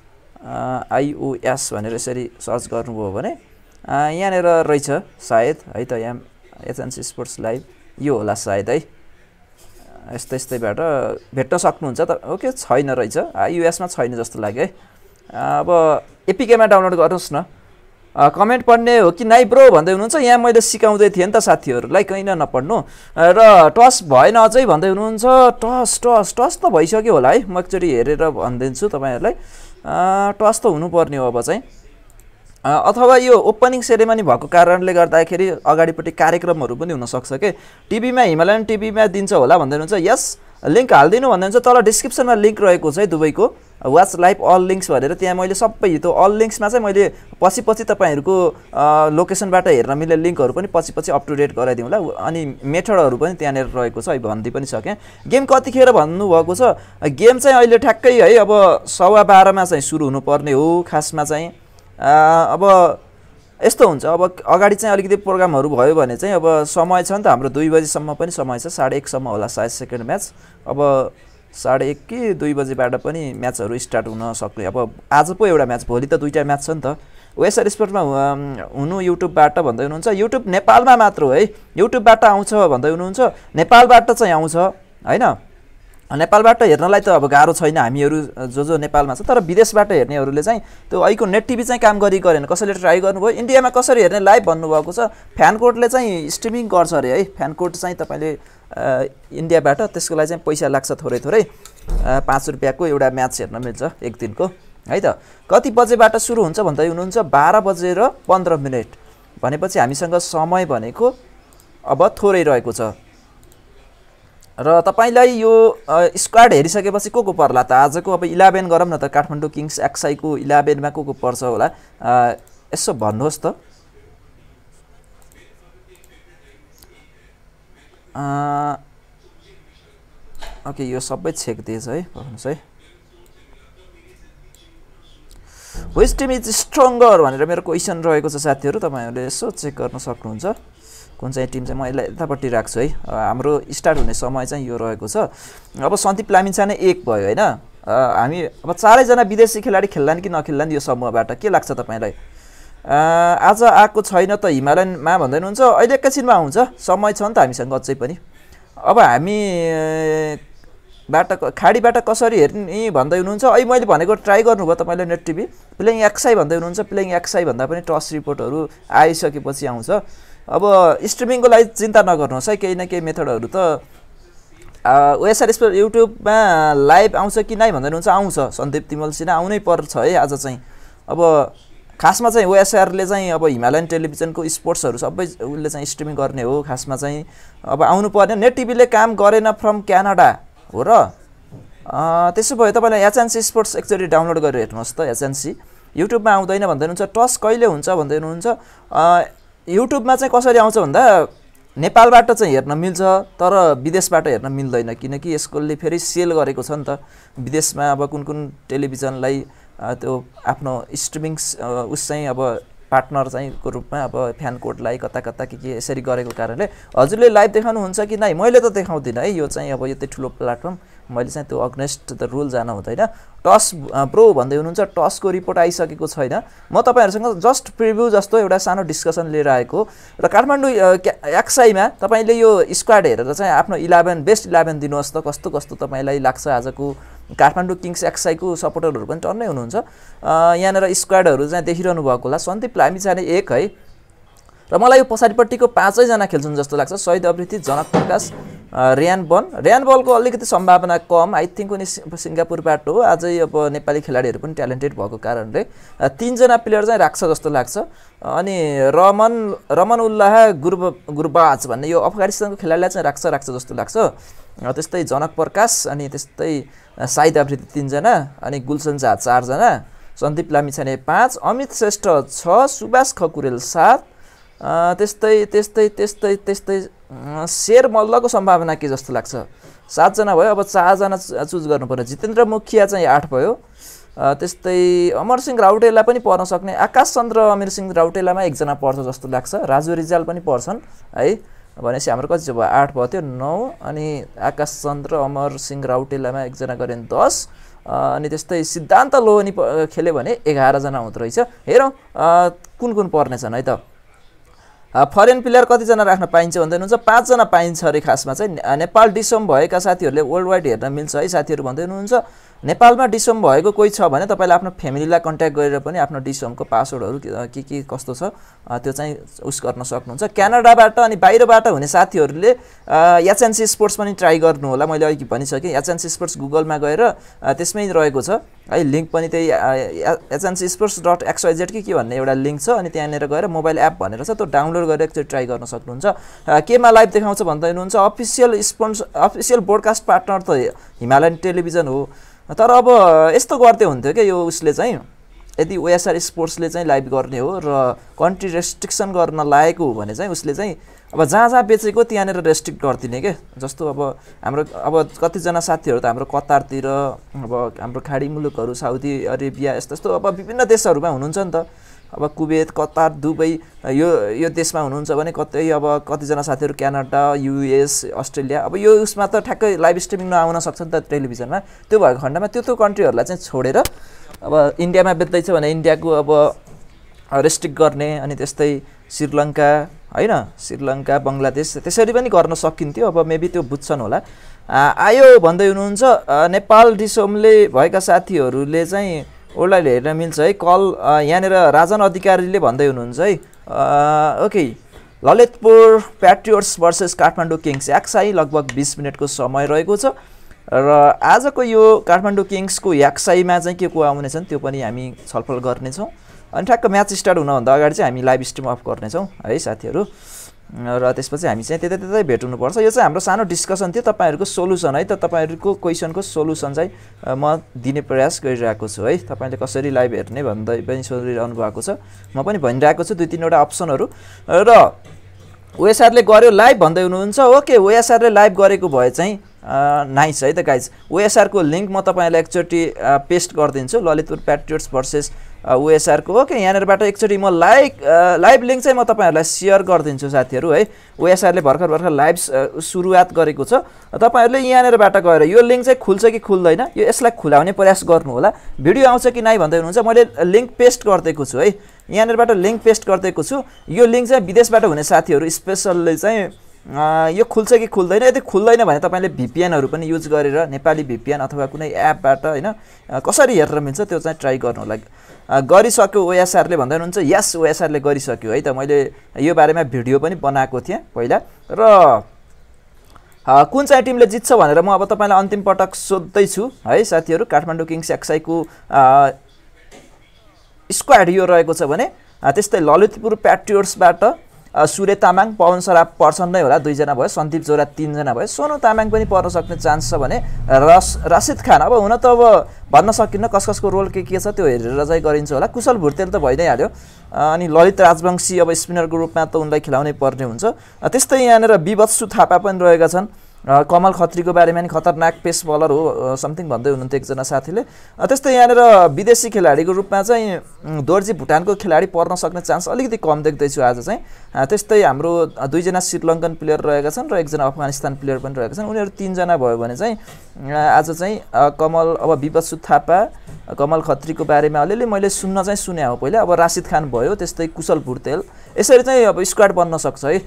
आइओएस भनेर यसरी सर्च गर्नुभयो भने यहाँनिर रहेछ सायद है त यहाँ एचएनसी स्पोर्ट्स लाइभ यो होला सायद है यस्तो यस्तैबाट भेट्न सक्नुहुन्छ त ओके छैन रहेछ युएसमा छैन जस्तो लाग्यो है अब एपिकेमा डाउनलोड गर्नुहोस् न कमेन्ट पढ्ने हो कि नाइ ब्रो भन्दै हुनुहुन्छ यहाँ मैले सिकाउँदै थिएँ नि त साथीहरूलाई कहीँ नपढ्नु र टस भएन अझै भन्दै हुनुहुन्छ टस टस टस त भइसक्यो होला है म एकचोटि हेरेर भनिदिन्छु तपाईँहरूलाई टस त हुनुपर्ने हो अब चाहिँ अथवा यो ओपनिङ सेरेमनी भएको कारणले गर्दाखेरि अगाडिपट्टि कार्यक्रमहरू पनि हुनसक्छ कि टिभीमा हिमालयन टिभीमा दिन्छ होला भन्दै हुन्छ यस लिङ्क हालिदिनु भन्दै हुन्छ तल डिस्क्रिप्सनमा लिङ्क रहेको छ है दुबईको वाच लाइभ अल लिङ्क्स भनेर त्यहाँ मैले सबै त्यो अल लिङ्क्समा चाहिँ मैले पछि पछि तपाईँहरूको लोकेसनबाट हेर्न मिल्ने लिङ्कहरू पनि पछि पछि अप टु डेट गराइदिउँला अनि मेथडहरू पनि त्यहाँनिर रहेको छ है भनिदिई पनि सकेँ गेम कतिखेर भन्नुभएको छ गेम चाहिँ अहिले ठ्याक्कै है अब सवा बाह्रमा चाहिँ सुरु हुनुपर्ने हो खासमा चाहिँ अब यस्तो हुन्छ अब अगाडि चाहिँ अलिकति प्रोग्रामहरू भयो भने चाहिँ अब समय छ नि त हाम्रो दुई बजीसम्म पनि समय छ साढे एकसम्म होला सायद सेकेन्ड म्याच अब साढे एक कि दुई बजीबाट पनि म्याचहरू स्टार्ट हुन सक्ने अब आज पो एउटा म्याच भोलि त दुईवटा म्याच छ नि त वेसर स्पोर्टमा हुनु युट्युबबाट भन्दै हुनुहुन्छ युट्युब नेपालमा मात्र हो है युट्युबबाट आउँछ भन्दै हुनुहुन्छ नेपालबाट चाहिँ आउँछ होइन नेपालबाट हेर्नलाई त अब गाह्रो छैन हामीहरू जो जो नेपालमा छ तर विदेशबाट हेर्नेहरूले चाहिँ त्यो अहिलेको नेट टिभी चाहिँ काम गरी गरेन कसैले ट्राई गर्नुभयो इन्डियामा कसरी हेर्ने लाइभ भन्नुभएको छ फ्यानकोटले चाहिँ स्ट्रिमिङ गर्छ अरे है फ्यानकोट चाहिँ तपाईँले इन्डियाबाट त्यसको लागि चाहिँ पैसा लाग्छ थोरै थोरै पाँच रुपियाँको एउटा म्याच हेर्न मिल्छ एक दिनको है त कति बजेबाट सुरु हुन्छ भन्दै हुनुहुन्छ बाह्र बजेर पन्ध्र मिनट भनेपछि हामीसँग समय भनेको अब थोरै रहेको छ र तपाईँलाई यो स्क्वाड हेरिसकेपछि को को पर्ला त आजको अब इलेभेन गरौँ न त काठमाडौँ किङ्स एक्साईको इलेभेनमा को को पर्छ होला यसो भन्नुहोस् त ओके यो सबै छेकिदिएछ है भन्नुहोस् है वेस्ट टिम इज स्ट्रङ्गर भनेर मेरो क्वेसन रहेको छ साथीहरू तपाईँहरूले यसो चेक गर्न सक्नुहुन्छ कुन चाहिँ टिम चाहिँ म यसलाई यतापट्टि राख्छु है हाम्रो स्टार्ट हुने समय चाहिँ यो रहेको छ अब सन्दीप लामिन्छा नै एक भयो होइन हामी अब चारैजना विदेशी खेलाडी खेल्लान् कि नखेल्लान् यो समूहबाट के लाग्छ तपाईँलाई आज आएको छैन त हिमालयनमा भन्दै हुनुहुन्छ अहिले एकैछिनमा आउँछ समय छ नि त हामीसँग अझै पनि अब हामी बाट खाडीबाट कसरी हेर्ने भन्दै हुनुहुन्छ अहिले मैले भनेको ट्राई गर्नुभयो तपाईँले नेट टिभी प्लेइङ एक्साई भन्दै हुनुहुन्छ प्लेइङ एक्साई भन्दा पनि टस रिपोर्टहरू आइसकेपछि आउँछ अब स्ट्रिमिङको लागि चिन्ता नगर्नुहोस् है केही न केही मेथडहरू त स्पोर्ट युट्युबमा लाइभ आउँछ कि नै भन्दै हुन्छ आउँछ सन्दीप तिमल सिन्हा आउनै पर्छ है आज चाहिँ अब खासमा चाहिँ ओएसआरले चाहिँ अब हिमालयन टेलिभिजनको स्पोर्ट्सहरू सबै उसले चाहिँ स्ट्रिमिङ गर्ने हो खासमा चाहिँ अब आउनु पर्ने नेट टिभीले काम गरेन फ्रम क्यानाडा हो र त्यसो भए तपाईँलाई एचएनसी स्पोर्ट्स एकचोटि डाउनलोड गरेर हेर्नुहोस् त एचएनसी युट्युबमा आउँदैन भन्दै हुनुहुन्छ टस कहिले हुन्छ भन्दै हुनुहुन्छ युट्युबमा चाहिँ कसरी आउँछ भन्दा नेपालबाट चाहिँ हेर्न मिल्छ तर विदेशबाट हेर्न मिल्दैन किनकि यसकोले फेरि सेल गरेको छ नि त विदेशमा अब कुन कुन टेलिभिजनलाई त्यो आफ्नो स्ट्रिमिङ्स उस चाहिँ अब पार्टनर चाहिँको रूपमा अब फ्यान कोडलाई कता कता के के यसरी गरेको कारणले हजुरले लाइभ देखाउनुहुन्छ कि नै मैले त देखाउँदिनँ है यो चाहिँ अब यति ठुलो प्लेटफर्म मैले चाहिँ त्यो अग्नेस्ट द रुल जान हुँदैन टस प्रो भन्दै हुनुहुन्छ टसको रिपोर्ट आइसकेको छैन म तपाईँहरूसँग जस्ट प्रिभ्यू जस्तो एउटा सानो डिस्कसन लिएर आएको र काठमाडौँ एक्साईमा तपाईँले यो स्क्वाड हेरेर चाहिँ आफ्नो इलेभेन बेस्ट इलेभेन दिनुहोस् त कस्तो कस्तो तपाईँलाई लाग्छ आजको काठमाडौँ किङ्स एक्साईको सपोर्टरहरू पनि टन्नै हुनुहुन्छ यहाँनिर स्क्वाडहरू चाहिँ देखिरहनु भएको होला सन्दीप लामी चाहिँ एक है र मलाई यो पछाडिपट्टिको पाँचैजना खेल्छन् जस्तो लाग्छ सहिद अवृत्ति जनक प्रकाश रेयान बल रियान बलको अलिकति सम्भावना कम आई थिङ्क उनी सिङ्गापुरबाट हो आजै अब नेपाली खेलाडीहरू पनि ट्यालेन्टेड भएको कारणले तिनजना प्लेयर चाहिँ राख्छ जस्तो लाग्छ अनि रमन रमन उल्लाह गुरब गुरुबाज भन्ने यो अफगानिस्तानको खेलाडीलाई चाहिँ राख्छ राख्छ जस्तो लाग्छ त्यस्तै जनक प्रकाश अनि त्यस्तै साइद आफृति तिनजना अनि गुलसन झा चारजना सन्दीप लामिछाने पाँच अमित श्रेष्ठ छ सुभाष खकुरेल सात त्यस्तै त्यस्तै त्यस्तै त्यस्तै शेर मल्लको सम्भावना के जस्तो लाग्छ सातजना भयो अब चारजना चुज गर्नुपर्ने जितेन्द्र मुखिया चाहिँ आठ भयो त्यस्तै अमरसिंह राउटेला पनि पर्न सक्ने आकाश चन्द्र अमरसिंह राउटेलामा एकजना पर्छ जस्तो लाग्छ राजु रिजाल पनि पर्छन् है भनेपछि हाम्रो कति भयो आठ भयो त्यो नौ अनि आकाश चन्द्र अमरसिंह राउटेलामा एकजना गऱ्यो भने दस अनि त्यस्तै सिद्धान्त लोहनी खेल्यो भने एघारजना हुँदो रहेछ हेरौँ कुन कुन पर्नेछन् है त फरेन प्लेयर कतिजना राख्न पाइन्छ भन्दै हुनुहुन्छ पाँचजना पाइन्छ अरे खासमा चाहिँ नेपाल डिसम भएका साथीहरूले वर्ल्ड वाइड हेर्न मिल्छ है साथीहरू भन्दै हुनुहुन्छ नेपालमा डिसोम भएको कोही छ भने तपाईँले आफ्नो फ्यामिलीलाई कन्ट्याक्ट गरेर पनि आफ्नो डिसोमको पासवर्डहरू के के कस्तो छ त्यो चाहिँ उस गर्न सक्नुहुन्छ क्यानाडाबाट अनि बाहिरबाट हुने साथीहरूले एचएनसी स्पोर्ट्स पनि ट्राई गर्नु होला मैले अघि भनिसकेँ एचएनसी स्पोर्ट्स गुगलमा गएर त्यसमै रहेको छ है लिङ्क पनि त्यही एचएनसी स्पोर्ट्स डट कि के भन्ने एउटा लिङ्क छ अनि त्यहाँनिर गएर मोबाइल एप भनेर छ त्यो डाउनलोड गरेर एकचोटि ट्राई गर्न सक्नुहुन्छ केमा लाइभ देखाउँछ भन्दै हुनुहुन्छ official sponsor official broadcast partner त हिमालयन टेलिभिजन हो तर अब यस्तो गर्दै हुन्थ्यो क्या यो उसले चाहिँ यदि ओएसआर स्पोर्ट्सले चाहिँ लाइभ गर्ने हो र कन्ट्री रेस्ट्रिक्सन गर्न लागेको हो भने चाहिँ उसले चाहिँ अब जहाँ जहाँ बेचेको त्यहाँनिर रेस्ट्रिक्ट गरिदिने के जस्तो अब हाम्रो अब कतिजना साथीहरू त हाम्रो कतारतिर अब हाम्रो खाडी मुलुकहरू साउदी अरेबिया यस्तो यस्तो अब विभिन्न देशहरूमा हुनुहुन्छ नि त अब कुवेत कतार दुबई यो यो देशमा हुनुहुन्छ भने कतै अब कतिजना साथीहरू क्यानाडा युएस अस्ट्रेलिया अब यो उसमा त ठ्याक्कै लाइभ स्ट्रिमिङ नआउन सक्छ नि त टेलिभिजनमा त्यो भएको खण्डमा त्यो त्यो कन्ट्रीहरूलाई चाहिँ छोडेर अब इन्डियामा बेच्दैछ भने इन्डियाको अब रेस्ट्रिक्ट गर्ने अनि त्यस्तै श्रीलङ्का होइन श्रीलङ्का बङ्गलादेश त्यसरी पनि गर्न सकिन्थ्यो अब मेबी त्यो बुझ्छन् होला आयो भन्दै हुनुहुन्छ नेपाल डिसोमले भएका साथीहरूले चाहिँ ओल्डलाई हेर्न मिल्छ है कल यहाँनिर राजन अधिकारीले भन्दै हुनुहुन्छ है okay Lalitpur patriots versus Kathmandu kings XI लगभग बिस मिनटको समय रहेको छ र आजको यो काठमाडौँ किङ्सको याक्साईमा चाहिँ के को आउनेछन् त्यो पनि हामी छलफल गर्नेछौँ अनि ठ्याक्क म्याच स्टार्ट हुनभन्दा अगाडि चाहिँ हामी लाइभ स्ट्रिम अफ गर्नेछौँ है साथीहरू र त्यसपछि हामी चाहिँ त्यतै त्यतै हुनुपर्छ यो चाहिँ हाम्रो सानो डिस्कसन थियो तपाईँहरूको सोल्युसन है त तपाईँहरूको क्वेसनको सोल्युसन चाहिँ म दिने प्रयास गरिरहेको छु है तपाईँले कसरी लाइभ हेर्ने भन्दै पनि सोधिरहनु भएको छ म पनि भनिरहेको छु दुई तिनवटा अप्सनहरू र ओएसआरले गर्यो लाइभ भन्दै हुनुहुन्छ ओके ओएसआरले लाइभ गरेको भए चाहिँ नाइस है त गाइज ओएसआरको लिङ्क म तपाईँलाई एकचोटि पेस्ट गरिदिन्छु ललितपुर प्याट्रियट्स भर्सेस ओएसआरको ओके यहाँनिरबाट एकचोटि म लाइक लाइभ लिङ्क चाहिँ म तपाईँहरूलाई सेयर गरिदिन्छु साथीहरू है ओएसआरले भर्खर भर्खर लाइभ सुरुवात गरेको छ तपाईँहरूले यहाँनिरबाट गएर यो लिङ्क चाहिँ खुल्छ कि खुल्दैन यो यसलाई खुलाउने प्रयास गर्नु होला भिडियो आउँछ कि नै भन्दै हुनुहुन्छ मैले लिङ्क पेस्ट गरिदिएको छु है यहाँनिरबाट लिङ्क पेस्ट गरिदिएको छु यो लिङ्क चाहिँ विदेशबाट हुने साथीहरू स्पेसल्ली चाहिँ यो खुल्छ कि खुल्दैन यदि खुल्दैन भने तपाईँले भिपिएनहरू पनि युज गरेर नेपाली भिपिएन अथवा कुनै एपबाट होइन कसरी हेरेर मिल्छ त्यो चाहिँ ट्राई गर्नु होला गरिसक्यो ओएसआरले भन्दै हुनुहुन्छ यस ओएसआरले गरिसक्यो है त मैले यो बारेमा भिडियो पनि बनाएको थिएँ पहिला र कुन चाहिँ टिमले जित्छ भनेर म अब तपाईँलाई अन्तिम पटक सोध्दैछु है साथीहरू काठमाडौँ किङ्स एक्साईको स्क्वाड यो रहेको छ भने त्यस्तै ललितपुर प्याट्रियोट्सबाट सूर्य तामाङ पवन सराफ पर्छन् नै होला दुईजना भयो सन्दीप जोरा तिनजना भयो सोनु तामाङ पनि पर्न सक्ने चान्स छ भने रस रासिद खान अब हुन त अब भन्न सकिन्न कस कसको रोल के के छ त्यो हेरेर चाहिँ गरिन्छ होला कुशल भुर्तेल त भइ नै हाल्यो अनि ललित राजवंशी अब स्पिनरको रूपमा त उनलाई खेलाउनै पर्ने हुन्छ त्यस्तै यहाँनिर विभत्सु थापा पनि रहेका छन् कमल खत्रीको बारेमा नि खतरनाक पेस बलर हो समथिङ भन्दै हुनुहुन्थ्यो एकजना साथीले त्यस्तै यहाँनिर विदेशी खेलाडीको रूपमा चाहिँ दोर्जी भुटानको खेलाडी पर्न सक्ने चान्स अलिकति कम देख्दैछु आज चाहिँ त्यस्तै हाम्रो दुईजना श्रीलङ्कन प्लेयर रहेका छन् र एकजना अफगानिस्तान प्लेयर पनि रहेका छन् उनीहरू तिनजना भयो भने चाहिँ आज चाहिँ कमल अब विपसु थापा कमल खत्रीको बारेमा अलिअलि मैले सुन्न चाहिँ सुने हो पहिला अब राशिद खान भयो त्यस्तै कुशल भुर्तेल यसरी चाहिँ अब स्क्वाड बन्न सक्छ है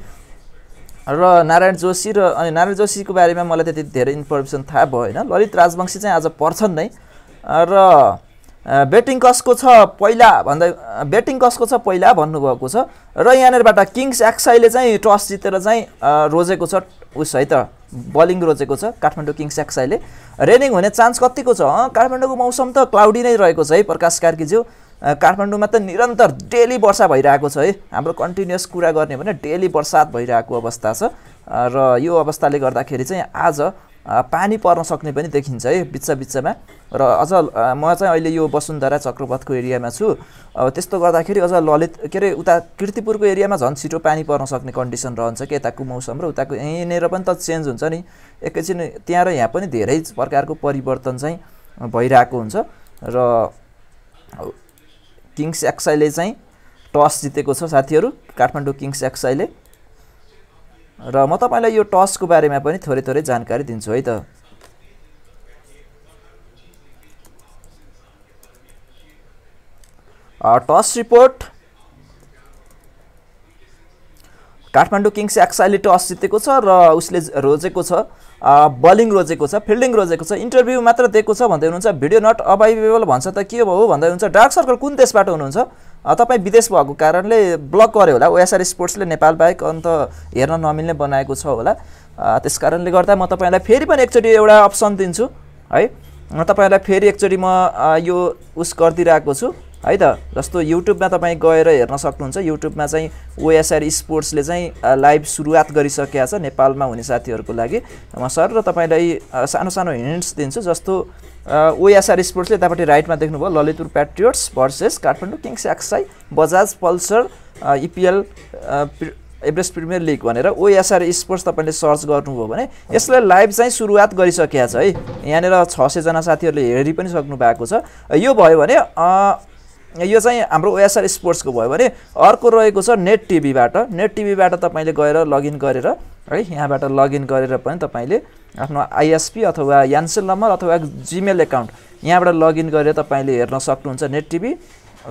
र नारायण जोशी र अनि नारायण जोशीको बारेमा मलाई त्यति धेरै इन्फर्मेसन थाहा भयो होइन ललित राजवंशी चाहिँ आज पर्छन् नै र ब्याटिङ कसको छ पहिला भन्दा ब्याटिङ कसको छ पहिला भन्नुभएको छ र यहाँनिरबाट किङ्स एक्साईले चाहिँ टस जितेर चाहिँ रोजेको छ उस है त बलिङ रोजेको छ काठमाडौँ किङ्स एक्साईले रेनिङ हुने चान्स कतिको छ काठमाडौँको मौसम त क्लाउडी नै रहेको छ है प्रकाश कार्कीज्यू काठमाडौँमा त निरन्तर डेली वर्षा भइरहेको छ है हाम्रो कन्टिन्युस कुरा गर्ने भने डेली बर्सात भइरहेको अवस्था छ र यो अवस्थाले गर्दाखेरि चाहिँ आज पानी पर्न सक्ने पनि देखिन्छ है बिच बिचमा र अझ म चाहिँ अहिले यो वसुन्धरा चक्रपथको एरियामा छु अब त्यस्तो गर्दाखेरि अझ ललित के अरे उता किर्तिपुरको एरियामा झन् छिटो पानी पर्न सक्ने कन्डिसन रहन्छ कि यताको मौसम र उताको यहीँनिर पनि त चेन्ज हुन्छ नि एकैछिन त्यहाँ र यहाँ पनि धेरै प्रकारको परिवर्तन चाहिँ भइरहेको हुन्छ र किङ्स एक्साइले चाहिँ टस जितेको छ साथीहरू काठमाडौँ किङ्स एक्साइले र म तपाईँलाई यो टसको बारेमा पनि थोरै थोरै जानकारी दिन्छु है त टस रिपोर्ट काठमाडौँ किङ्स एक्साइले टस जितेको छ र उसले रोजेको छ बलिङ रोजेको छ फिल्डिङ रोजेको छ इन्टरभ्यू मात्र दिएको छ भन्दै हुनुहुन्छ भिडियो नट अभाइलेबल भन्छ त के भयो भन्दै हुनुहुन्छ डार्क सर्कल कुन देशबाट हुनुहुन्छ तपाईँ विदेश भएको कारणले ब्लक गर्यो होला ओएसआर स्पोर्ट्सले नेपाल बाहेक अन्त हेर्न नमिल्ने बनाएको छ होला त्यस कारणले गर्दा म तपाईँलाई फेरि पनि एकचोटि एउटा अप्सन दिन्छु है तपाईँलाई फेरि एकचोटि म यो उस गरिदिइरहेको छु है त जस्तो युट्युबमा तपाईँ गएर हेर्न सक्नुहुन्छ युट्युबमा चाहिँ ओएसआर स्पोर्ट्सले चाहिँ लाइभ सुरुवात गरिसकेका छ नेपालमा हुने साथीहरूको लागि म सर र तपाईँलाई सानो सानो हिन्ट्स दिन्छु जस्तो ओएसआर स्पोर्ट्सले यतापट्टि राइटमा देख्नुभयो Lalitpur patriots versus Kathmandu kings XI Bajaj pulsar EPL Everest premier league भनेर ओएसआर स्पोर्ट्स तपाईँले सर्च गर्नुभयो भने यसलाई लाइभ चाहिँ सुरुवात गरिसकेको छ है यहाँनिर छ सयजना साथीहरूले हेरि पनि सक्नु भएको छ यो भयो भने यो चाहिँ हाम्रो ओएसआर स्पोर्ट्सको भयो भने अर्को रहेको छ नेट टिभीबाट नेट टिभीबाट तपाईँले गएर लगइन गरेर है यहाँबाट लगइन गरेर पनि तपाईँले आफ्नो आइएसपी अथवा यान्सेल नम्बर अथवा जिमेल एकाउन्ट यहाँबाट लगइन गरेर तपाईँले हेर्न सक्नुहुन्छ नेट टिभी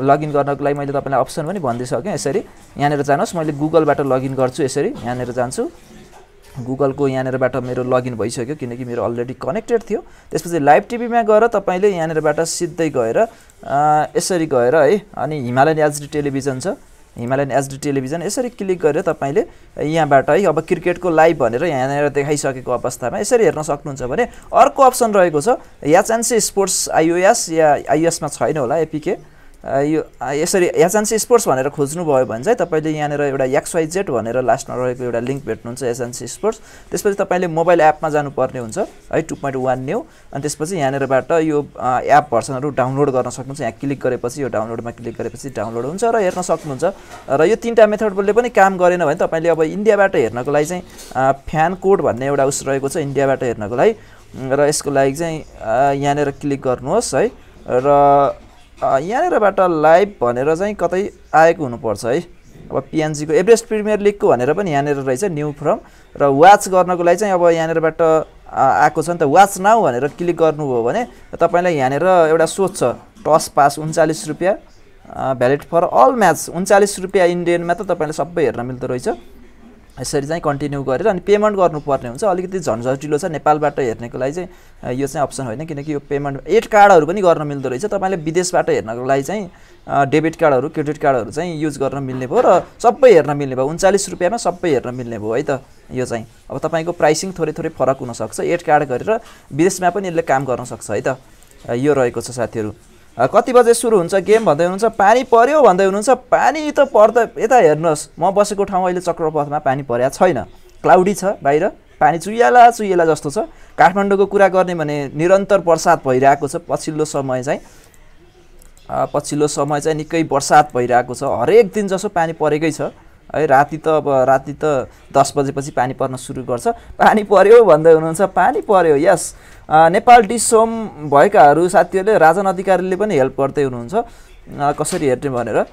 लगइन गर्नको लागि मैले तपाईँलाई अप्सन पनि भनिदिइसकेँ यसरी यहाँनिर जानुहोस् मैले गुगलबाट लगइन गर्छु यसरी यहाँनिर जान्छु गुगलको यहाँनिरबाट मेरो लगइन भइसक्यो किनकि मेरो अलरेडी कनेक्टेड थियो त्यसपछि लाइभ टिभीमा गएर तपाईँले यहाँनिरबाट सिधै गएर यसरी गएर है अनि हिमालयन एचडी टेलिभिजन छ हिमालयन एचडी टेलिभिजन यसरी क्लिक गरेर तपाईँले यहाँबाट है अब क्रिकेटको लाइभ भनेर यहाँनिर देखाइसकेको अवस्थामा यसरी हेर्न सक्नुहुन्छ भने अर्को अप्सन रहेको छ चान्से स्पोर्ट्स आइओएस या आइएसमा छैन होला एपिके यो यसरी एसएनसी स्पोर्ट्स भनेर खोज्नुभयो भने चाहिँ तपाईँले यहाँनिर एउटा एक्सवाइजेड भनेर लास्टमा रहेको एउटा लिङ्क भेट्नुहुन्छ एसएनसी स्पोर्ट्स त्यसपछि तपाईँले मोबाइल एपमा जानुपर्ने हुन्छ है टु पोइन्ट वान न्यू अनि त्यसपछि यहाँनिरबाट यो एप भर्सनहरू डाउनलोड गर्न सक्नुहुन्छ यहाँ क्लिक गरेपछि यो डाउनलोडमा क्लिक गरेपछि डाउनलोड हुन्छ र हेर्न सक्नुहुन्छ र यो तिनवटा मेथडले पनि काम गरेन भने तपाईँले अब इन्डियाबाट हेर्नको लागि चाहिँ फ्यान कोड भन्ने एउटा उस रहेको छ इन्डियाबाट हेर्नको लागि र यसको लागि चाहिँ यहाँनिर क्लिक गर्नुहोस् है र यहाँनिरबाट लाइभ भनेर चाहिँ कतै आएको हुनुपर्छ है अब पिएनजीको एभरेस्ट प्रिमियर लिगको भनेर पनि यहाँनिर रहेछ न्यु फ्रम र वाच गर्नको लागि चाहिँ अब यहाँनिरबाट आएको छ नि त वाच नाउ भनेर क्लिक गर्नुभयो भने तपाईँलाई यहाँनिर एउटा सोच छ टस पास उन्चालिस रुपियाँ भ्यालिड फर अल म्याच उन्चालिस रुपियाँ इन्डियनमा त तपाईँलाई सबै हेर्न मिल्दो रहेछ यसरी चाहिँ कन्टिन्यू गरेर अनि पेमेन्ट गर्नुपर्ने हुन्छ अलिकति झन्झटिलो छ नेपालबाट हेर्नेको लागि चाहिँ यो चाहिँ अप्सन होइन किनकि यो पेमेन्ट एड कार्डहरू पनि गर्न मिल्दो रहेछ तपाईँले विदेशबाट हेर्नको लागि चाहिँ डेबिट कार्डहरू क्रेडिट कार्डहरू चाहिँ युज गर्न मिल्ने भयो र सबै हेर्न मिल्ने भयो उन्चालिस रुपियाँमा सबै हेर्न मिल्ने भयो है त यो चाहिँ अब तपाईँको प्राइसिङ थोरै थोरै फरक हुनसक्छ एड कार्ड गरेर विदेशमा पनि यसले काम गर्न सक्छ है त यो रहेको छ साथीहरू कति बजे सुरु हुन्छ गेम भन्दै हुनुहुन्छ पानी पऱ्यो भन्दै हुनुहुन्छ पानी त पर्दा यता हेर्नुहोस् म बसेको ठाउँ अहिले चक्रपथमा पानी परेको छैन क्लाउडी छ बाहिर पानी चुइयाला चुइयाला जस्तो छ काठमाडौँको कुरा गर्ने भने निरन्तर बर्सात भइरहेको छ पछिल्लो समय चाहिँ पछिल्लो समय चाहिँ निकै बर्सात भइरहेको छ हरेक दिन जसो पानी परेकै छ है राति त अब राति त दस बजेपछि पानी पर्न सुरु गर्छ पानी पर्यो भन्दै हुनुहुन्छ पानी पर्यो यस नेपाल डिसोम भएकाहरू साथीहरूले राजन अधिकारीले पनि हेल्प गर्दै हुनुहुन्छ कसरी हेर्ने भनेर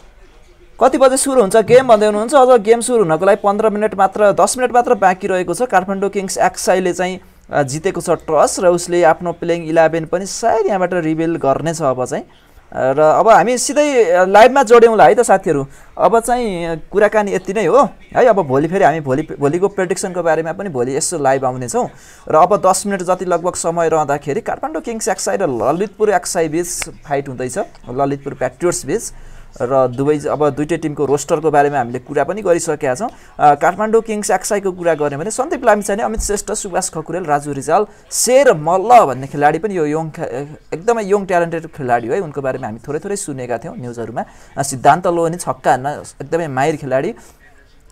कति बजे सुरु हुन्छ गेम भन्दै हुनुहुन्छ अझ गेम सुरु हुनको लागि पन्ध्र मिनट मात्र दस मिनट मात्र बाँकी रहेको छ काठमाडौँ किङ्स एक्साईले चाहिँ जितेको छ ट्रस र उसले आफ्नो प्लेइङ इलेभेन पनि सायद यहाँबाट रिभिल गर्नेछ अब चाहिँ र अब हामी सिधै लाइभमा जोड्यौँला है त साथीहरू अब चाहिँ कुराकानी यति नै हो है अब भोलि फेरि हामी भोलि भोलिको प्रेडिक्सनको बारेमा पनि भोलि यसो लाइभ आउनेछौँ र अब दस मिनट जति लगभग समय रहँदाखेरि काठमाडौँ किङ्स एक्साई र ललितपुर एक्साई बिच फाइट हुँदैछ ललितपुर प्याट्रियोट्स बिच र दुवै अब दुइटै टिमको रोस्टरको बारेमा हामीले कुरा पनि गरिसकेका छौँ काठमाडौँ किङ्स एक्साईको कुरा गऱ्यौँ भने सन्दीप लामिछाने अमित श्रेष्ठ सुभाष खकुरेल राजु रिजाल शेर मल्ल भन्ने खेलाडी पनि यो यङ एकदमै यङ ट्यालेन्टेड खेलाडी है उनको बारेमा हामी थोरै थोरै सुनेका थियौँ न्युजहरूमा सिद्धान्त लोहनी छक्का एकदमै माहिर खेलाडी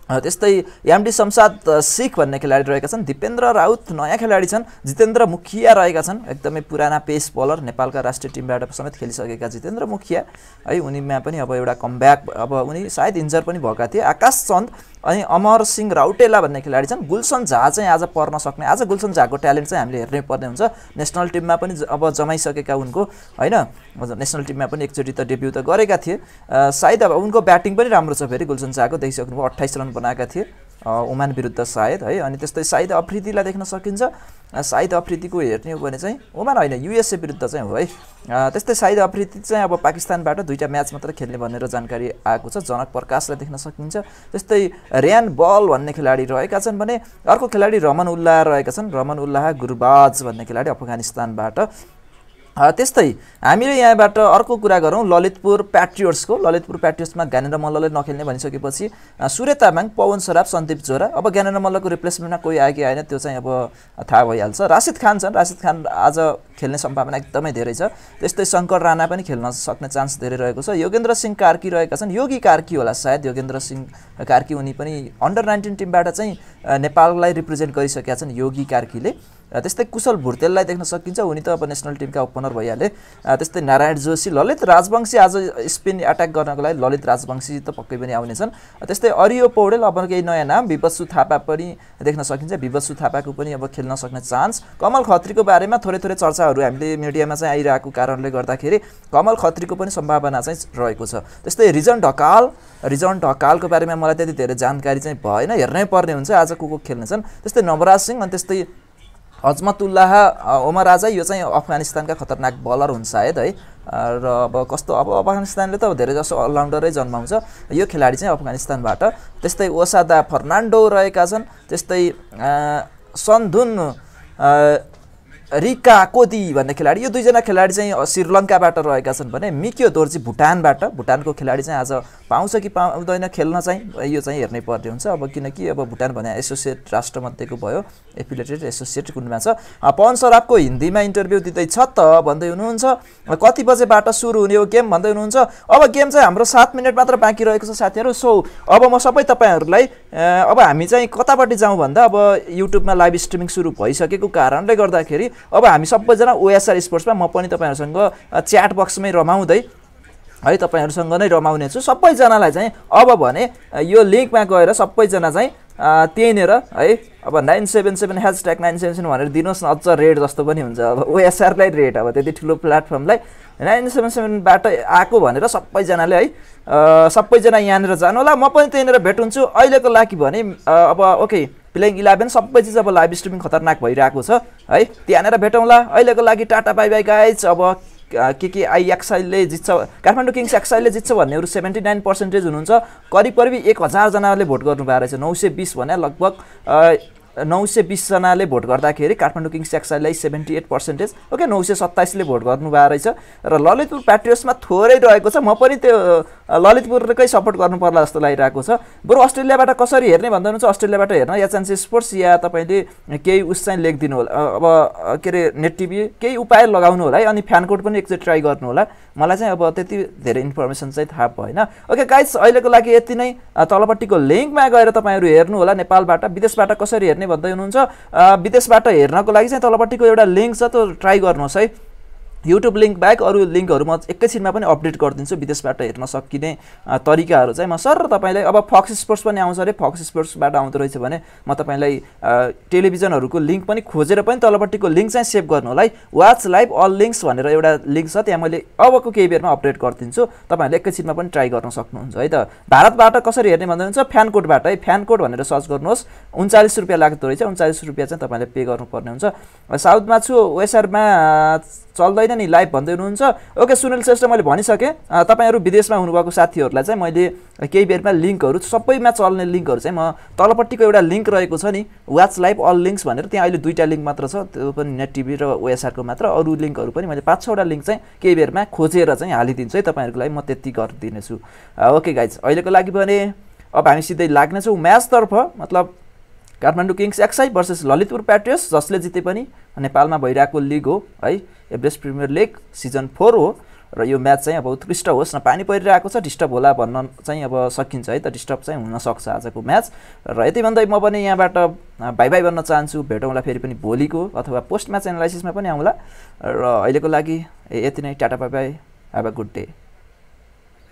त्यस्तै एमडी शमसाद सिख भन्ने खेलाडी रहेका छन् दिपेन्द्र राउत नयाँ खेलाडी छन् जितेन्द्र मुखिया रहेका छन् एकदमै पुराना पेस बलर नेपालका राष्ट्रिय टिमबाट समेत खेलिसकेका जितेन्द्र मुखिया है उनीमा पनि अब एउटा कमब्याक अब उनी सायद इन्जर पनि भएका थिए आकाश चन्द अनि अमर सिंह राउटेला भन्ने खेलाडी छन् गुलसन झा चाहिँ आज पर्न सक्ने आज गुलसन झाको ट्यालेन्ट चाहिँ हामीले हेर्नै पर्ने हुन्छ नेसनल टिममा पनि अब जमाइसकेका उनको होइन नेसनल टिममा पनि एकचोटि त डेब्यू त गरेका थिए सायद अब उनको ब्याटिङ पनि राम्रो छ फेरि गुलसन झाको देखिसक्नुभयो अट्ठाइस रन बनाएका थिए ओमान विरुद्ध सायद है अनि त्यस्तै सायद अफ्रिदीलाई देख्न सकिन्छ सायद अफ्रिदीको हेर्ने हो भने चाहिँ ओमान होइन युएसए विरुद्ध चाहिँ हो है त्यस्तै सायद अफ्रिदी चाहिँ अब पाकिस्तानबाट दुईवटा म्याच मात्र खेल्ने भनेर जानकारी आएको छ जनक प्रकाशलाई देख्न सकिन्छ त्यस्तै ऱ्यान बल भन्ने खेलाडी रहेका छन् भने अर्को खेलाडी रमन उल्लाह रहेका छन् रमन उल्लाह गुरुबाज भन्ने खेलाडी अफगानिस्तानबाट त्यस्तै हामीले यहाँबाट अर्को कुरा गरौँ ललितपुर प्याट्रियोट्सको ललितपुर प्याट्रियोट्समा ज्ञानेन्द्र मल्लले नखेल्ने भनिसकेपछि सूर्य तामाङ पवन सराफ सन्दीप जोरा अब ज्ञानेन्द्र मल्लको रिप्लेसमेन्टमा कोही आयो कि आएन त्यो चाहिँ अब थाहा भइहाल्छ राशिद खान छन् राशिद खान आज खेल्ने सम्भावना एकदमै धेरै छ त्यस्तै शङ्कर राणा पनि खेल्न सक्ने चान्स धेरै रहेको छ योगेन्द्र सिंह कार्की रहेका छन् योगी कार्की होला सायद योगेन्द्र सिंह कार्की उनी पनि अन्डर नाइन्टिन टिमबाट चाहिँ नेपाललाई रिप्रेजेन्ट गरिसकेका छन् योगी कार्कीले त्यस्तै कुशल भुर्तेललाई देख्न सकिन्छ उनी त अब नेसनल टिमका ओपनर भइहाले त्यस्तै नारायण जोशी ललित राजवंशी आज स्पिन एट्याक गर्नको लागि ललित राजवंशी त पक्कै पनि आउनेछन् त्यस्तै अरियो पौडेल अब केही नयाँ नाम विवत्सु थापा पनि देख्न सकिन्छ विवत्सु थापाको पनि अब खेल्न सक्ने चान्स कमल खत्रीको बारेमा थोरै थोरै चर्चाहरू हामीले मिडियामा चाहिँ आइरहेको कारणले गर्दाखेरि कमल खत्रीको पनि सम्भावना चाहिँ रहेको छ त्यस्तै रिजन ढकाल रिजन ढकालको बारेमा मलाई त्यति धेरै जानकारी चाहिँ भएन हेर्नै पर्ने हुन्छ आज को को खेल्नेछन् त्यस्तै नवराज सिंह अनि त्यस्तै हजमतुल्लाह ओमर राजा यो चाहिँ अफगानिस्तानका खतरनाक बलर हुन् सायद है र अब कस्तो अब अफगानिस्तानले त धेरै जसो अलराउन्डरै जन्माउँछ यो खेलाडी चाहिँ अफगानिस्तानबाट त्यस्तै ओसादा फर्नान्डो रहेका छन् त्यस्तै सन्धुन रिका कोदी भन्ने खेलाडी यो दुईजना खेलाडी चाहिँ श्रीलङ्काबाट रहेका छन् भने मिकियो दोर्जी भुटानबाट भुटानको खेलाडी चाहिँ आज पाउँछ कि पाउँदैन खेल्न चाहिँ यो चाहिँ हेर्नै पर्ने हुन्छ अब किनकि अब भुटान भने एसोसिएट राष्ट्रमध्येको भयो एफिलेटेड एसोसिएट कुनमा छ पवन सराबको हिन्दीमा इन्टरभ्यू दिँदैछ त भन्दै हुनुहुन्छ कति बजेबाट सुरु हुने हो गेम भन्दै हुनुहुन्छ अब गेम चाहिँ हाम्रो सात मिनट मात्र बाँकी रहेको छ साथीहरू सो अब म सबै तपाईँहरूलाई अब हामी चाहिँ कतापट्टि जाउँ भन्दा अब युट्युबमा लाइभ स्ट्रिमिङ सुरु भइसकेको कारणले गर्दाखेरि अब हामी सबैजना ओएसआर स्पोर्ट्समा म पनि तपाईँहरूसँग च्याट बक्समै रमाउँदै है तपाईँहरूसँग नै रमाउने छु सबैजनालाई चाहिँ अब भने यो लिङ्कमा गएर सबैजना चाहिँ त्यहीँनिर है अब nine seven seven tag nine seven seven भनेर दिनुहोस् न अझ रेट जस्तो पनि हुन्छ अब ओएसआरलाई रेट अब त्यति ठुलो प्लेटफर्मलाई नाइन सेभेन सेभेनबाट आएको भनेर सबैजनाले है सबैजना यहाँनिर जानु होला म पनि त्यहीँनिर भेट हुन्छु अहिलेको लागि भने अब ओके प्लेइङ इलेभेन सबै चिज अब लाइभ स्ट्रिमिङ खतरनाक भइरहेको छ है त्यहाँनिर भेटौँला अहिलेको लागि टाटा बाई बाई गाइज अब के के आई एक्साइलले जित्छ काठमाडौँ किङ्स एक्साइलले जित्छ भन्नेहरू सेभेन्टी नाइन पर्सेन्टेज हुनुहुन्छ करिब करिब एक हजारजनाले भोट गर्नुभएको रहेछ नौ सय बिस भने लगभग नौ सय बिसजनाले भोट गर्दाखेरि काठमाडौँ किङ्स एक्साइललाई सेभेन्टी एट पर्सेन्टेज ओके नौ सय सत्ताइसले भोट गर्नुभएको रहेछ र ललितपुर प्याट्रियसमा थोरै रहेको छ म पनि त्यो ललितपुरकै सपोर्ट गर्नु पर्ला जस्तो लागिरहेको छ बरु अस्ट्रेलियाबाट कसरी हेर्ने भन्दा हुनुहुन्छ अस्ट्रेलियाबाट हेर्न या चान्स स्पोर्ट्स या तपाईँले केही उस चाहिँ लेखिदिनु होला अब के अरे नेट टिभी केही उपाय लगाउनु होला है अनि फ्यानकोट पनि एकचोटि ट्राई गर्नु होला मलाई चाहिँ अब त्यति धेरै इन्फर्मेसन चाहिँ थाहा भएन ओके गाइस अहिलेको लागि यति नै तलपट्टिको लिङ्कमा गएर तपाईँहरू हेर्नु होला नेपालबाट विदेशबाट कसरी हेर्ने भन्दै हुनुहुन्छ विदेशबाट हेर्नको लागि चाहिँ तलपट्टिको एउटा लिङ्क छ त्यो ट्राई गर्नुहोस् है युट्युब लिङ्क बाहेक अरू लिङ्कहरू म एकैछिनमा पनि अपडेट गरिदिन्छु विदेशबाट हेर्न सकिने तरिकाहरू चाहिँ म सर तपाईँलाई अब फक्स स्पोर्ट्स पनि आउँछ अरे फक्स स्पोर्ट्सबाट आउँदो रहेछ भने म तपाईँलाई टेलिभिजनहरूको लिङ्क पनि खोजेर पनि तलपट्टिको लिङ्क चाहिँ सेभ गर्नु होला है वाच लाइभ अल लिङ्क्स भनेर एउटा लिङ्क छ त्यहाँ मैले अबको केही बेरमा अपडेट गरिदिन्छु तपाईँहरूले एकैछिनमा पनि ट्राई गर्न सक्नुहुन्छ है त भारतबाट कसरी हेर्ने भन्दै हुन्छ कोडबाट है फ्यान भनेर सर्च गर्नुहोस् उन्चालिस रुपियाँ लाग्दो रहेछ उन्चालिस रुपियाँ चाहिँ तपाईँले पे गर्नुपर्ने हुन्छ साउथमा छु वेसरमा चल्दैन नि लाइभ भन्दै हुनुहुन्छ ओके सुनिल श्रेष्ठ मैले भनिसकेँ तपाईँहरू विदेशमा हुनुभएको साथीहरूलाई चाहिँ मैले केही बेरमा लिङ्कहरू सबैमा चल्ने लिङ्कहरू चाहिँ म तलपट्टिको एउटा लिङ्क रहेको छ नि वाच लाइभ अल लिङ्क्स भनेर त्यहाँ अहिले दुईवटा लिङ्क मात्र छ त्यो पनि नेट टिभी र ओएसआरको मात्र अरू लिङ्कहरू पनि मैले पाँच छवटा लिङ्क चाहिँ केही बेरमा खोजेर चाहिँ हालिदिन्छु है तपाईँहरूको लागि म त्यति गरिदिनेछु ओके गाइज अहिलेको लागि भने अब हामी सिधै लाग्नेछौँ म्याचतर्फ मतलब Kathmandu kings XI versus Lalitpur patriots जसले जिते पनि नेपालमा भइरहेको लिग हो है Everest premier league season four हो र यो म्याच चाहिँ अब उत्कृष्ट होस् न पानी परिरहेको छ डिस्टर्ब होला भन्न चाहिँ अब सकिन्छ है त डिस्टर्ब चाहिँ हुनसक्छ आजको म्याच र यति भन्दै म पनि यहाँबाट बाई बाई भन्न चाहन्छु भेटौँला फेरि पनि भोलिको अथवा पोस्ट म्याच एनालाइसिसमा पनि आउँला र अहिलेको लागि यति नै tata bye bye have a good day